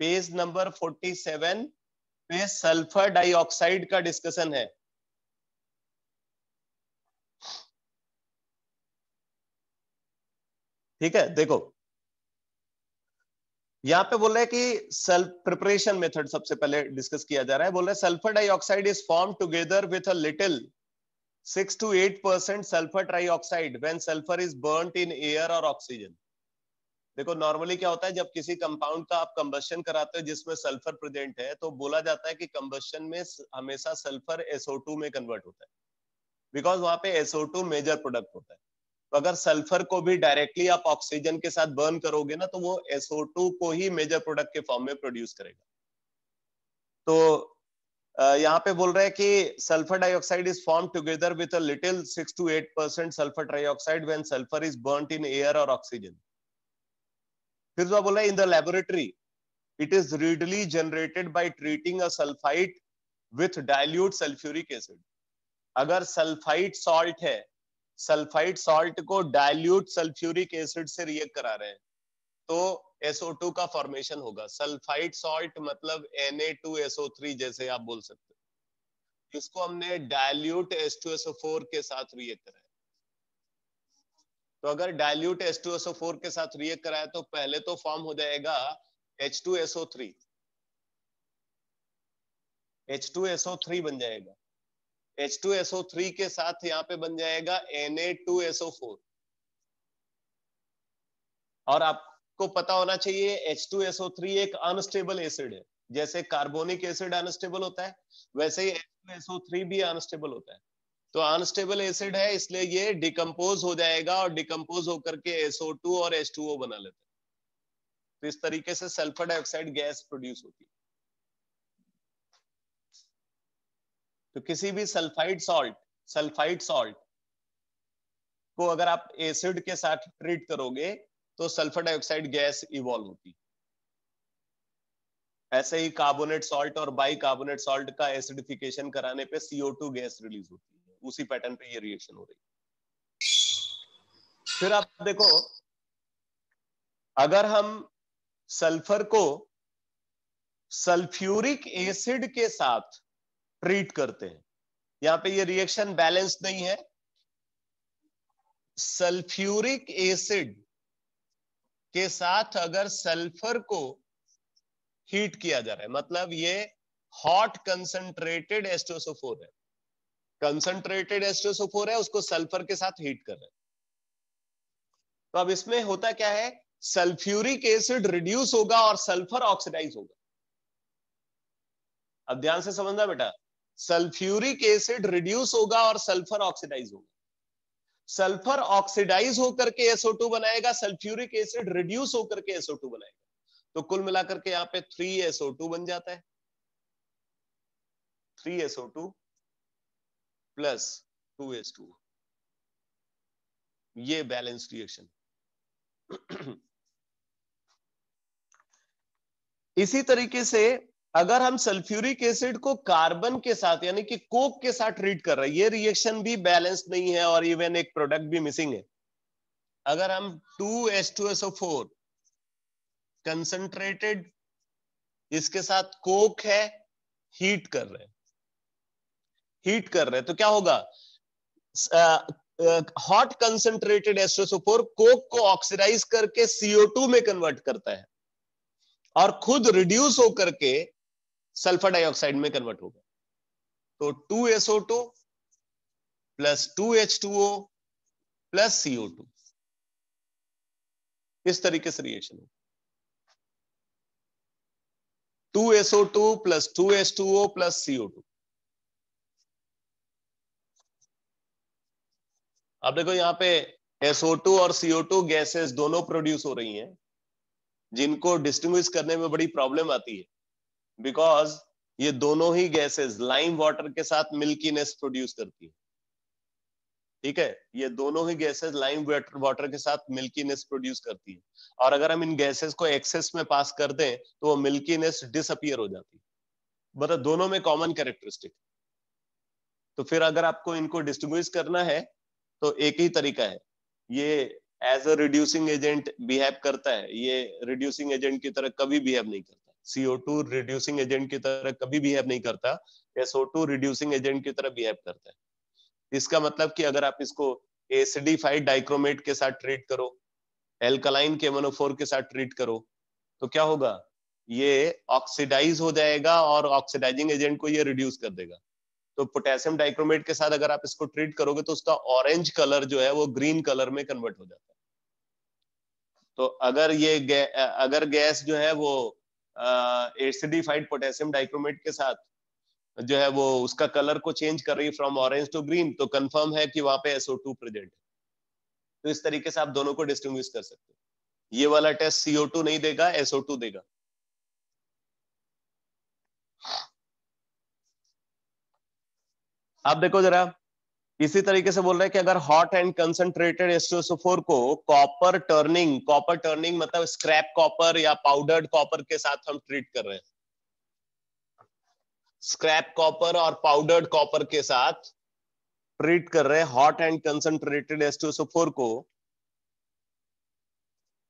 पेज नंबर 47 पे सल्फर डाइऑक्साइड का डिस्कशन है ठीक है देखो यहाँ पे बोल रहे हैं कि सेल्फ प्रिपरेशन मेथड सबसे पहले डिस्कस किया जा रहा है बोल रहे sulfur dioxide is form together with a little six to eight percent sulfur trioxide when sulfur is burn in air और ऑक्सीजन देखो नॉर्मली क्या होता है जब किसी कंपाउंड का आप कंबस्टन कराते हो जिसमें सल्फर प्रेजेंट है तो बोला जाता है कि कंबस्टन में हमेशा सल्फर एसओ में कन्वर्ट होता है बिकॉज वहां पे एसओ मेजर प्रोडक्ट होता है तो अगर सल्फर को भी डायरेक्टली आप ऑक्सीजन के साथ बर्न करोगे ना तो वो SO2 को ही मेजर प्रोडक्ट के फॉर्म में प्रोड्यूस करेगा तो यहाँ पे बोल रहे हैं कि sulfur dioxide is form together with little six to eight percent sulfur trioxide when sulfur is burn in air और ऑक्सीजन फिर जो बोला in the laboratory it is readily generated by treating a sulfite with dilute sulfuric acid अगर सल्फाइट सॉल्ट है सल्फाइड सॉल्ट को डाइल्यूट सल्फ्यूरिक एसिड से रिएक्ट करा रहे हैं तो SO2 का फॉर्मेशन होगा सल्फाइड सॉल्ट मतलब Na2SO3 जैसे आप बोल सकते हो इसको हमने डाइल्यूट H2SO4 के साथ रिएक्ट कराया तो अगर डाइल्यूट H2SO4 के साथ रिएक्ट कराया तो पहले तो फॉर्म हो जाएगा H2SO3 H2SO3 बन जाएगा H2SO3 के साथ यहां पे बन जाएगा Na2SO4 और आपको पता होना चाहिए H2SO3 एक अनस्टेबल एसिड है जैसे कार्बोनिक एसिड अनस्टेबल होता है वैसे ही H2SO3 भी अनस्टेबल होता है तो अनस्टेबल एसिड है इसलिए ये डिकम्पोज हो जाएगा और डिकम्पोज होकर के SO2 और H2O बना लेता है तो इस तरीके से सल्फर डाइऑक्साइड गैस प्रोड्यूस होती है तो किसी भी सल्फाइड सॉल्ट सल्फाइड सॉल्ट को अगर आप एसिड के साथ ट्रीट करोगे तो सल्फर डाइऑक्साइड गैस इवॉल्व होती ऐसे ही कार्बोनेट सॉल्ट और बाई कार्बोनेट सॉल्ट का एसिडिफिकेशन कराने पे CO2 गैस रिलीज होती है उसी पैटर्न पे ये रिएक्शन हो रही है फिर आप देखो अगर हम सल्फर को सल्फ्यूरिक एसिड के साथ ट्रीट करते हैं यहां पे ये रिएक्शन बैलेंस नहीं है सल्फ्यूरिक एसिड के साथ अगर सल्फर को हीट किया जा रहा है मतलब ये हॉट कंसंट्रेटेड एस्टोसोफोर है कंसंट्रेटेड एस्टोसोफोर है उसको सल्फर के साथ हीट कर रहे हैं तो अब इसमें होता क्या है सल्फ्यूरिक एसिड रिड्यूस होगा और सल्फर ऑक्सीडाइज होगा अब ध्यान से समझना बेटा सल्फ्यूरिक एसिड रिड्यूस होगा और सल्फर ऑक्सीडाइज होगा सल्फर ऑक्सीडाइज होकर के SO2 बनाएगा सल्फ्यूरिक एसिड रिड्यूस होकर के SO2 बनाएगा तो कुल मिलाकर के यहां पे थ्री SO2 बन जाता है three SO2 plus two S two ये बैलेंस रिएक्शन इसी तरीके से अगर हम सल्फ्यूरिक एसिड को कार्बन के साथ यानी कि कोक के साथ ट्रीट कर रहे हैं ये रिएक्शन भी बैलेंस नहीं है और इवन एक प्रोडक्ट भी मिसिंग है अगर हम two S two S O four concentrated इसके साथ कोक है हीट कर रहे हैं हीट कर रहे हैं तो क्या होगा हॉट कंसंट्रेटेड फोर कोक को ऑक्सीडाइज करके सीओ टू में कन्वर्ट करता है और खुद रिड्यूस होकर के सल्फर डाइऑक्साइड में कन्वर्ट होगा तो two SO two plus two H two O plus CO two इस तरीके से रिएक्शन होगा two SO two plus two S two O plus CO two अब देखो यहां पे SO2 और CO2 गैसेस दोनों प्रोड्यूस हो रही हैं जिनको डिस्टिंग्विश करने में बड़ी प्रॉब्लम आती है बिकॉज ये दोनों ही गैसेस लाइम वाटर के साथ मिल्कीनेस प्रोड्यूस करती है ठीक है ये दोनों ही गैसेस लाइम वाटर वाटर के साथ मिल्कीनेस प्रोड्यूस करती है और अगर हम इन गैसेस को एक्सेस में पास कर दें तो वो मिल्कीनेस डिसअपियर हो जाती है मतलब दोनों में कॉमन कैरेक्टरिस्टिक तो फिर अगर आपको इनको डिस्टिंग करना है तो एक ही तरीका है ये as a reducing agent behave करता है ये रिड्यूसिंग एजेंट की तरह कभी बिहेव नहीं करता CO2 रिड्यूसिंग एजेंट की तरह कभी बिहेव नहीं करता SO2 रिड्यूसिंग एजेंट की तरह बिहेव करता है इसका मतलब कि अगर आप इसको एसिडिफाइड डाइक्रोमेट के साथ ट्रीट करो एल्कलाइन के मोनोफोर के साथ ट्रीट करो तो क्या होगा ये ऑक्सीडाइज हो जाएगा और ऑक्सीडाइजिंग एजेंट को ये रिड्यूस कर देगा तो पोटेशियम डाइक्रोमेट के साथ अगर आप इसको ट्रीट करोगे तो उसका ऑरेंज कलर जो है वो ग्रीन कलर में कन्वर्ट हो जाता है तो अगर ये गै, अगर गैस जो है वो एसिडिफाइड पोटेशियम डाइक्रोमेट के साथ जो है वो उसका कलर को चेंज कर रही है फ्रॉम ऑरेंज टू ग्रीन तो कंफर्म है कि वहां पे SO2 प्रेजेंट है तो इस तरीके से आप दोनों को डिस्टिंग कर सकते हो ये वाला टेस्ट CO2 नहीं देगा SO2 देगा आप देखो जरा इसी तरीके से बोल रहे हैं कि अगर हॉट एंड कंसंट्रेटेड एसटीओसोफोर को कॉपर टर्निंग कॉपर टर्निंग मतलब स्क्रैप कॉपर या पाउडर्ड कॉपर के साथ हम ट्रीट कर रहे हैं स्क्रैप कॉपर और पाउडर्ड कॉपर के साथ ट्रीट कर रहे हैं हॉट एंड कंसंट्रेटेड एसटीओसोफोर को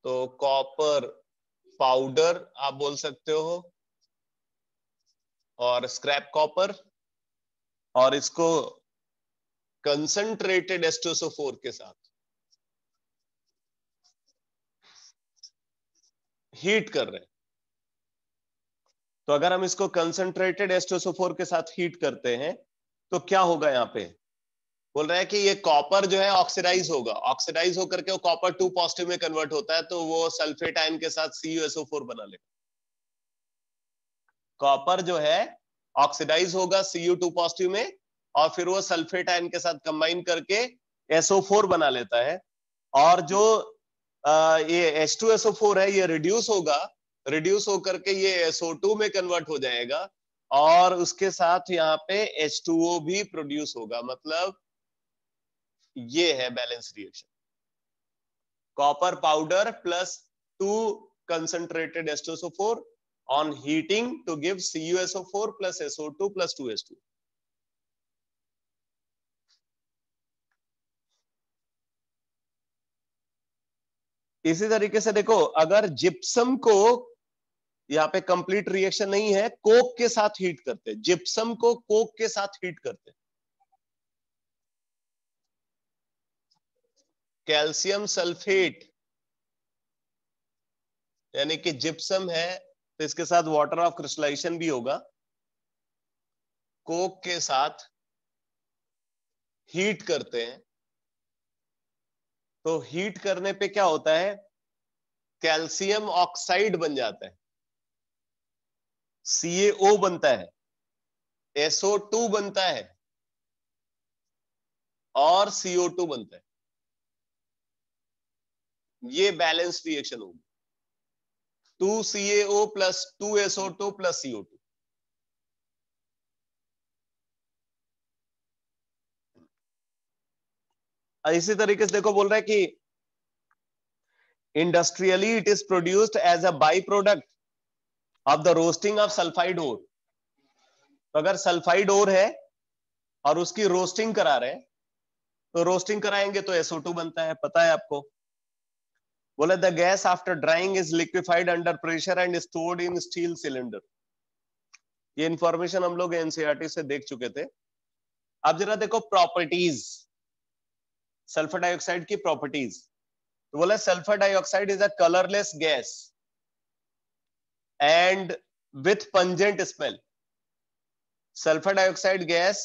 तो कॉपर पाउडर आप बोल सकते हो और स्क्रैप कॉपर और इसको कंसंट्रेटेड फोर के साथ हीट कर रहे हैं तो अगर हम इसको कंसंट्रेटेड फोर के साथ हीट करते हैं तो क्या होगा यहां पे बोल रहा है कि ये कॉपर जो है ऑक्सीडाइज होगा ऑक्सीडाइज होकर के वो कॉपर टू पॉजिटिव में कन्वर्ट होता है तो वो सल्फेट आयन के साथ फोर बना लेगा कॉपर जो है ऑक्सीडाइज होगा टू पॉजिटिव में और फिर वो सल्फेट आयन के साथ कंबाइन करके SO4 बना लेता है और जो आ, ये H2SO4 है ये रिड्यूस होगा रिड्यूस होकर के ये SO2 में कन्वर्ट हो जाएगा और उसके साथ यहाँ पे H2O भी प्रोड्यूस होगा मतलब ये है balance reaction copper powder plus two concentrated H2SO4 SO four plus SO CuSO4 plus two S two इसी तरीके से देखो अगर जिप्सम को यहाँ पे कंप्लीट रिएक्शन नहीं है कोक के साथ हीट करते जिप्सम को कोक के साथ हीट करते कैल्शियम सल्फेट यानी कि जिप्सम है तो इसके साथ वाटर ऑफ क्रिस्टलाइजेशन भी होगा कोक के साथ हीट करते हैं तो हीट करने पे क्या होता है कैल्शियम ऑक्साइड बन जाता है CaO बनता है SO2 बनता है और CO2 बनता है ये बैलेंस रिएक्शन होगी two C A O plus two SO two plus CO two इसी तरीके से देखो बोल रहा है कि industrially it is produced as a by product of the roasting of sulphide or तो अगर सल्फाइड ओर है और उसकी रोस्टिंग करा रहे तो रोस्टिंग कराएंगे तो SO2 बनता है पता है आपको बोले the gas after drying is liquefied under pressure and stored in steel cylinder ये इंफॉर्मेशन हम लोग एनसीआरटी e से देख चुके थे अब जरा देखो प्रॉपर्टीज सल्फर डाइऑक्साइड की प्रॉपर्टीज तो बोला sulphur dioxide is a colourless gas and with pungent smell sulphur dioxide gas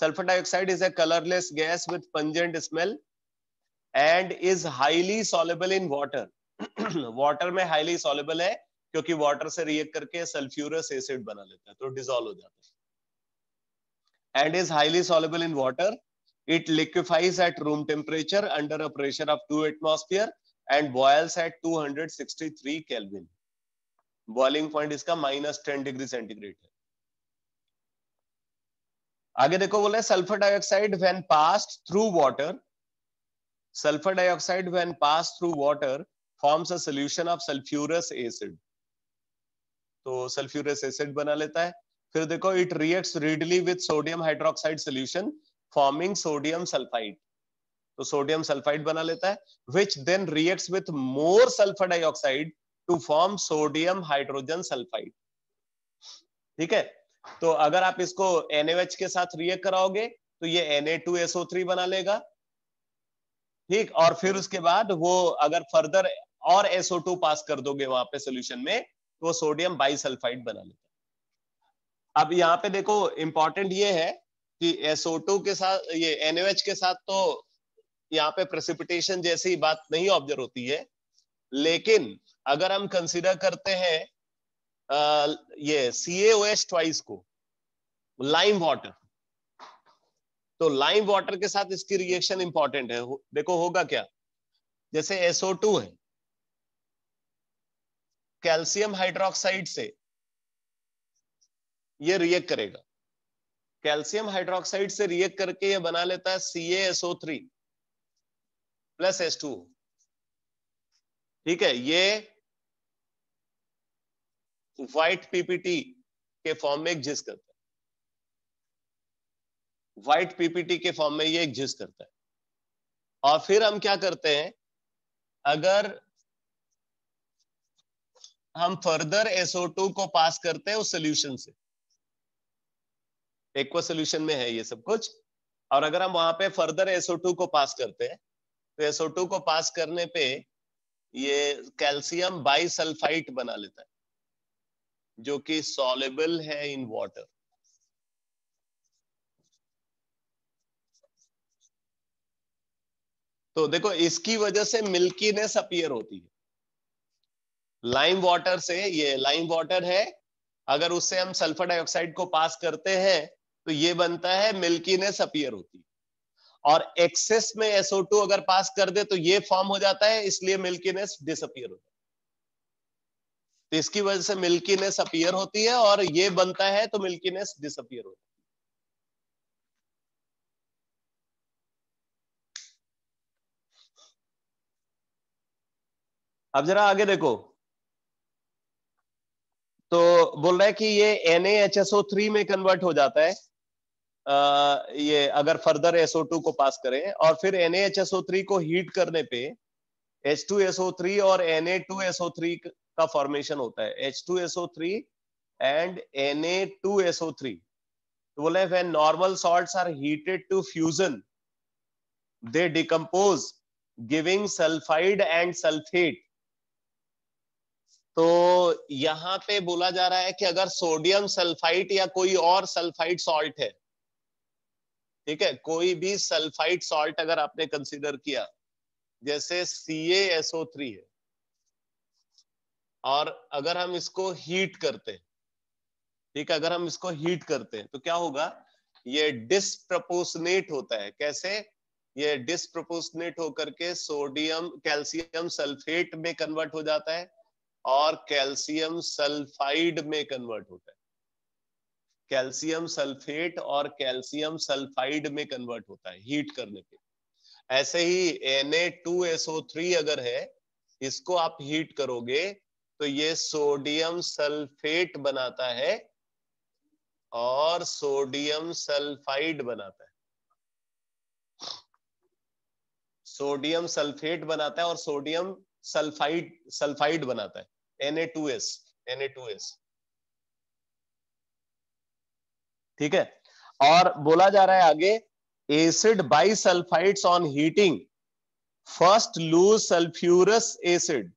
sulphur dioxide is a colourless gas with pungent smell and is highly soluble in water water में हाईली सॉलेबल है क्योंकि वॉटर से रिएक्ट करके सल्फ्यूरस एसिड बना लेता है तो डिजोल्व हो जाता है and is highly soluble in water It liquefies at room temperature under a pressure of 2 atmosphere and boils at 263 Kelvin. boiling point इसका माइनस टेन डिग्री सेंटीग्रेड है आगे देखो बोले sulphur dioxide when pass through water sulphur dioxide when pass through water forms a solution of sulphurous acid तो सल्फ्यूरस एसिड बना लेता है फिर देखो it reacts readily with sodium hydroxide solution forming sodium sulphide तो सोडियम सल्फाइड बना लेता है which then reacts with more sulphur dioxide to form sodium hydrogen sulphide ठीक है तो अगर आप इसको NaOH के साथ रिएक्ट कराओगे तो ये Na2SO3 बना लेगा ठीक और फिर उसके बाद वो अगर फर्दर और SO2 पास कर दोगे वहां पे सोल्यूशन में तो वो सोडियम बाइसल्फाइड बना लेगा अब यहाँ पे देखो इंपॉर्टेंट ये है कि SO2 के साथ ये NaOH के साथ तो यहाँ पे प्रेसिपिटेशन जैसी बात नहीं ऑब्जर्व होती है लेकिन अगर हम कंसिडर करते हैं ये ये CaOH ट्वाइस को लाइम वाटर तो लाइम वाटर के साथ इसकी रिएक्शन इंपॉर्टेंट है देखो होगा क्या जैसे SO2 है कैल्शियम हाइड्रोक्साइड से ये रिएक्ट करेगा कैल्शियम हाइड्रोक्साइड से रिएक्ट करके ये बना लेता है थ्री प्लस टू ठीक है ये व्हाइट पीपीटी के फॉर्म में एग्जिस्ट करता है व्हाइट पीपीटी के फॉर्म में ये एग्जिस्ट करता है और फिर हम क्या करते हैं अगर हम फर्दर SO2 को पास करते हैं उस सोल्यूशन से एक्वा सोल्यूशन में है ये सब कुछ और अगर हम वहां पे फर्दर SO2 को पास करते हैं तो टू को पास करने पे ये कैल्सियम बाइसल्फाइट बना लेता है जो कि सॉलेबल है इन वाटर तो देखो इसकी वजह से मिल्कीनेस अपियर होती है लाइम वाटर से ये लाइम वाटर है अगर उससे हम सल्फर डाइऑक्साइड को पास करते हैं तो ये बनता है मिल्कीनेस अपियर होती है और एक्सेस में SO2 अगर पास कर दे तो ये फॉर्म हो जाता है इसलिए मिल्कीनेस डिसअपियर होता है तो इसकी वजह से मिल्कीनेस अपियर होती है और ये बनता है तो मिल्कीनेस डिसअपियर होती है अब जरा आगे देखो तो बोल रहा है कि ये NaHSO3 में कन्वर्ट हो जाता है ये अगर फर्दर एसओ टू को पास करें और फिर N H S O three को हीट करने पे एच टू एसओ थ्री और N A two SO three का फॉर्मेशन होता है H2SO3 एंड Na2SO3 तो बोले when normal salts are heated to fusion they decompose giving sulphide and sulphate तो यहां पे बोला जा रहा है कि अगर सोडियम सल्फाइट या कोई और सल्फाइड सॉल्ट है ठीक है कोई भी सल्फाइड सॉल्ट अगर आपने कंसिडर किया जैसे CaSO3 है और अगर हम इसको हीट करते ठीक है अगर हम इसको हीट करते हैं तो क्या होगा ये डिस्प्रपोसनेट होता है कैसे ये डिस्प्रपोसनेट होकर के सोडियम कैल्शियम सल्फेट में कन्वर्ट हो जाता है और कैल्सियम सल्फाइड में कन्वर्ट होता है कैल्शियम सल्फेट और कैल्शियम सल्फाइड में कन्वर्ट होता है हीट करने पे ऐसे ही Na2SO3 अगर है इसको आप हीट करोगे तो ये सोडियम सल्फेट बनाता है और सोडियम सल्फाइड बनाता है सोडियम सल्फेट बनाता है और सोडियम सल्फाइड सल्फाइड बनाता है Na2S Na2S ठीक है और बोला जा रहा है आगे acid bisulphides on heating first lose sulphurous acid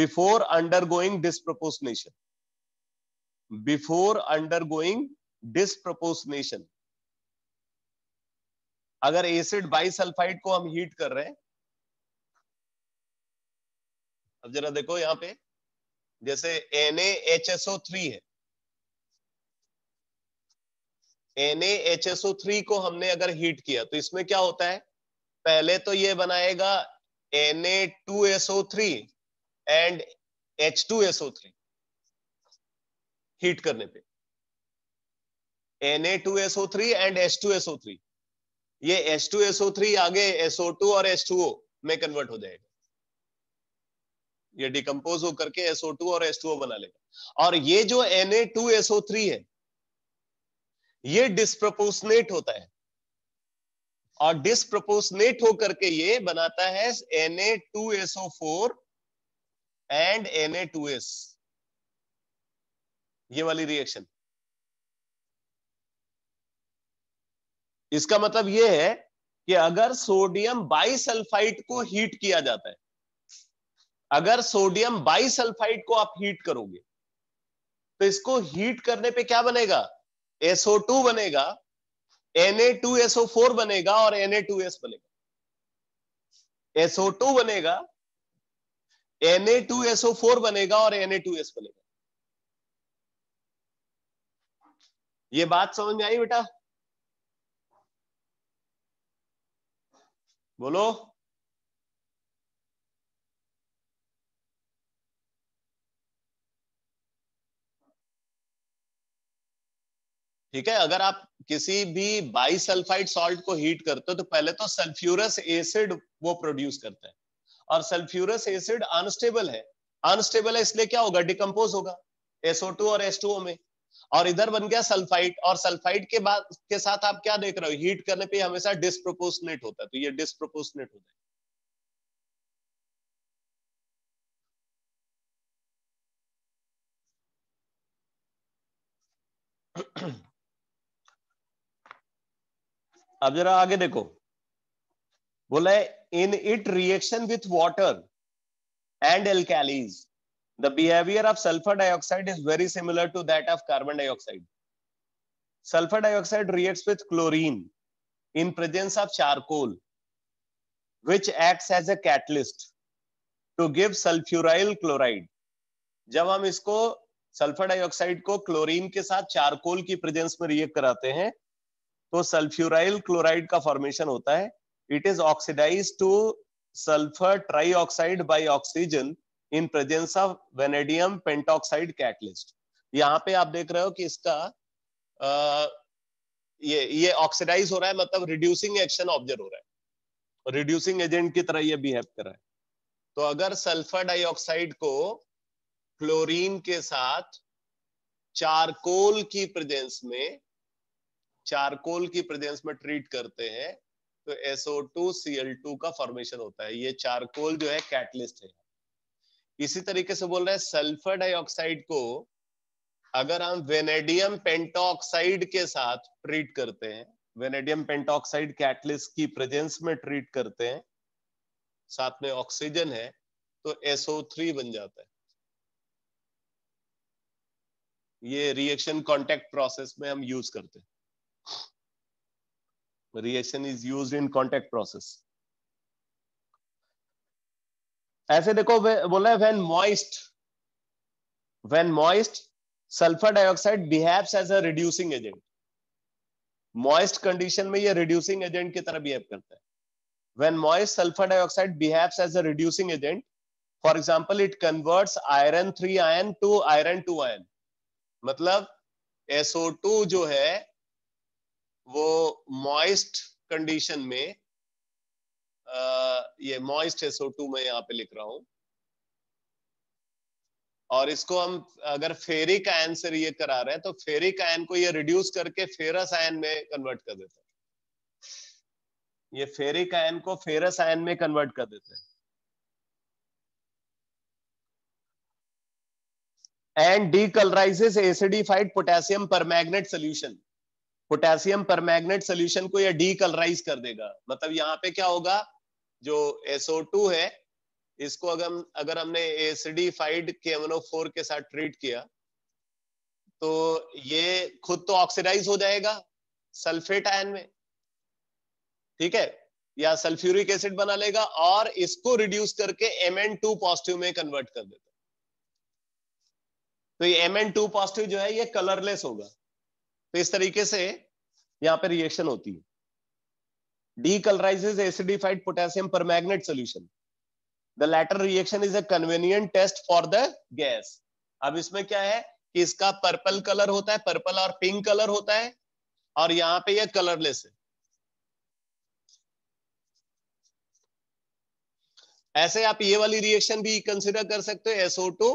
before undergoing disproportionation before undergoing disproportionation अगर एसिड बाइसल्फाइड को हम हीट कर रहे हैं अब जरा देखो यहां पे जैसे एन एच थ्री है NaHSO3 को हमने अगर हीट किया तो इसमें क्या होता है पहले तो ये बनाएगा Na2SO3 एंड H2SO3 हीट करने पे Na2SO3 एंड H2SO3 ये H2SO3 आगे SO2 और H2O में कन्वर्ट हो जाएगा ये डिकम्पोज होकर के SO2 और H2O बना लेगा और ये जो Na2SO3 है ये डिस्प्रपोर्सनेट होता है और डिस्प्रपोर्सनेट होकर के ये बनाता है two four and N A two S ये वाली रिएक्शन इसका मतलब यह है कि अगर सोडियम बाइसल्फाइड को हीट किया जाता है अगर सोडियम बाइसल्फाइड को आप हीट करोगे तो इसको हीट करने पे क्या बनेगा SO2 बनेगा Na2SO4 बनेगा और Na2S बनेगा SO2 बनेगा Na2SO4 बनेगा और Na2S बनेगा ये बात समझ में आई बेटा बोलो ठीक है अगर आप किसी भी बाइसल्फाइड सॉल्ट को हीट करते हो तो पहले तो सल्फ्यूरस एसिड वो प्रोड्यूस करता है और सल्फ्यूरस एसिड अनस्टेबल है अनस्टेबल है इसलिए क्या होगा डिकम्पोज होगा SO2 और H2O में और इधर बन गया सल्फाइड और सल्फाइड के बाद के साथ आप क्या देख रहे हो हीट करने पे हमेशा डिस्प्रोपोर्शनेट होता है तो ये डिस्प्रोपोर्शनेट होता है अब जरा आगे देखो बोला है in it reaction with water and alkalies the behaviour of sulphur dioxide is very similar to that of carbon dioxide sulphur dioxide react with chlorine in presence of charcoal which act as a catalyst to give sulphuryl chloride जब हम इसको सल्फर डाइऑक्साइड को क्लोरीन के साथ चारकोल की प्रेजेंस में रिएक्ट कराते हैं तो सल्फ्यूराइल क्लोराइड का फॉर्मेशन होता है it is oxidise to sulphur trioxide by oxygen in presence of vanadium pentoxide catalyst यहाँ पे आप देख रहे हो कि इसका आ, ये ये ऑक्सीडाइज हो रहा है मतलब रिड्यूसिंग एक्शन ऑब्जर्व हो रहा है रिड्यूसिंग एजेंट की तरह ये बिहेव कर रहा है तो अगर सल्फर डाइऑक्साइड को क्लोरीन के साथ चारकोल की प्रेजेंस में चारकोल की प्रेजेंस में ट्रीट करते हैं तो SO2 का फॉर्मेशन होता है ये चारकोल जो है कैटलिस्ट है इसी तरीके से बोल रहे हैं सल्फर डाइऑक्साइड को अगर हम वेनेडियम पेंटोक्साइड के साथ ट्रीट करते हैं वेनेडियम पेंटोक्साइड कैटलिस्ट की प्रेजेंस में ट्रीट करते हैं साथ में ऑक्सीजन है तो SO3 बन जाता है ये रिएक्शन कांटेक्ट प्रोसेस में हम यूज करते हैं reaction is used in contact process. ऐसे देखो बोला है when moist when moist sulfur dioxide behaves as a reducing agent. Moist condition में ये रिड्यूसिंग एजेंट की तरह बिहेव करता है when moist sulfur dioxide behaves as a reducing agent for example it converts iron 3 ion to iron 2 ion मतलब SO2 जो है वो मॉइस्ट कंडीशन में आ, ये मॉइस्ट है टू मैं यहाँ पे लिख रहा हूं और इसको हम अगर फेरिक आयन से ये करा रहे हैं तो फेरिक आयन को ये रिड्यूस करके फेरस आयन में कन्वर्ट कर देते हैं ये फेरिक आयन को फेरस आयन में कन्वर्ट कर देते हैं colourises acidified potassium permanganate solution potassium manganate solution को यह डीकलराइज कर देगा मतलब यहाँ पे क्या होगा जो SO2 है इसको अगर अगर हमने एसिडिफाइड फोर के साथ ट्रीट किया तो ये खुद तो ऑक्सीडाइज हो जाएगा सल्फेट आयन में ठीक है या सल्फ्यूरिक एसिड बना लेगा और इसको रिड्यूस करके Mn2 पॉजिटिव में कन्वर्ट कर देगा तो ये Mn2 पॉजिटिव जो है ये कलरलेस होगा तो इस तरीके से यहां पे रिएक्शन होती है D decolourises acidified potassium permanganate solution the latter reaction is a convenient test for the gas अब इसमें क्या है कि इसका पर्पल कलर होता है पर्पल और पिंक कलर होता है और यहां पे यह कलरलेस है ऐसे आप ये वाली रिएक्शन भी कंसिडर कर सकते हो SO2 two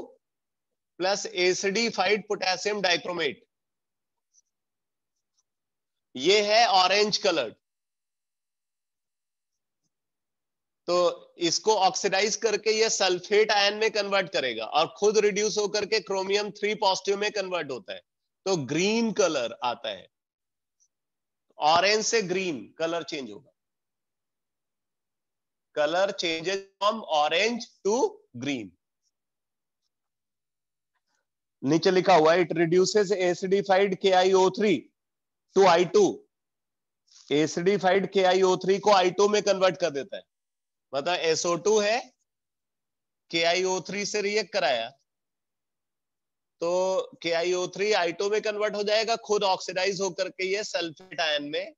plus acidified potassium dichromate ये है ऑरेंज कलर्ड तो इसको ऑक्सीडाइज करके ये सल्फेट आयन में कन्वर्ट करेगा और खुद रिड्यूस होकर के क्रोमियम थ्री पॉजिटिव में कन्वर्ट होता है तो ग्रीन कलर आता है ऑरेंज से ग्रीन कलर चेंज होगा colour changes from orange to green नीचे लिखा हुआ it reduces acidified K I O three to I two acidified K I O three को आई टू में कन्वर्ट कर देता मतलब है मतलब एसओ टू है के आई ओ थ्री से रिएक्ट कराया तो K I O three I two में कन्वर्ट हो जाएगा खुद ऑक्सीडाइज होकर के ये सल्फेट आयन में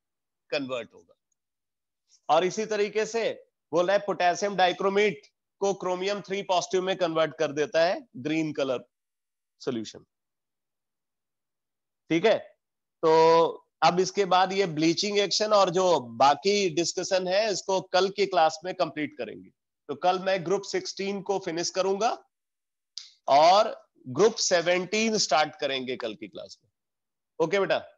कन्वर्ट होगा और इसी तरीके से बोल रहा है पोटेशियम डाइक्रोमेट को क्रोमियम थ्री पॉजिटिव में कन्वर्ट कर देता है ग्रीन कलर सोल्यूशन ठीक है तो अब इसके बाद ये ब्लीचिंग एक्शन और जो बाकी डिस्कशन है इसको कल की क्लास में कंप्लीट करेंगे तो कल मैं ग्रुप 16 को फिनिश करूंगा और ग्रुप 17 स्टार्ट करेंगे कल की क्लास में ओके बेटा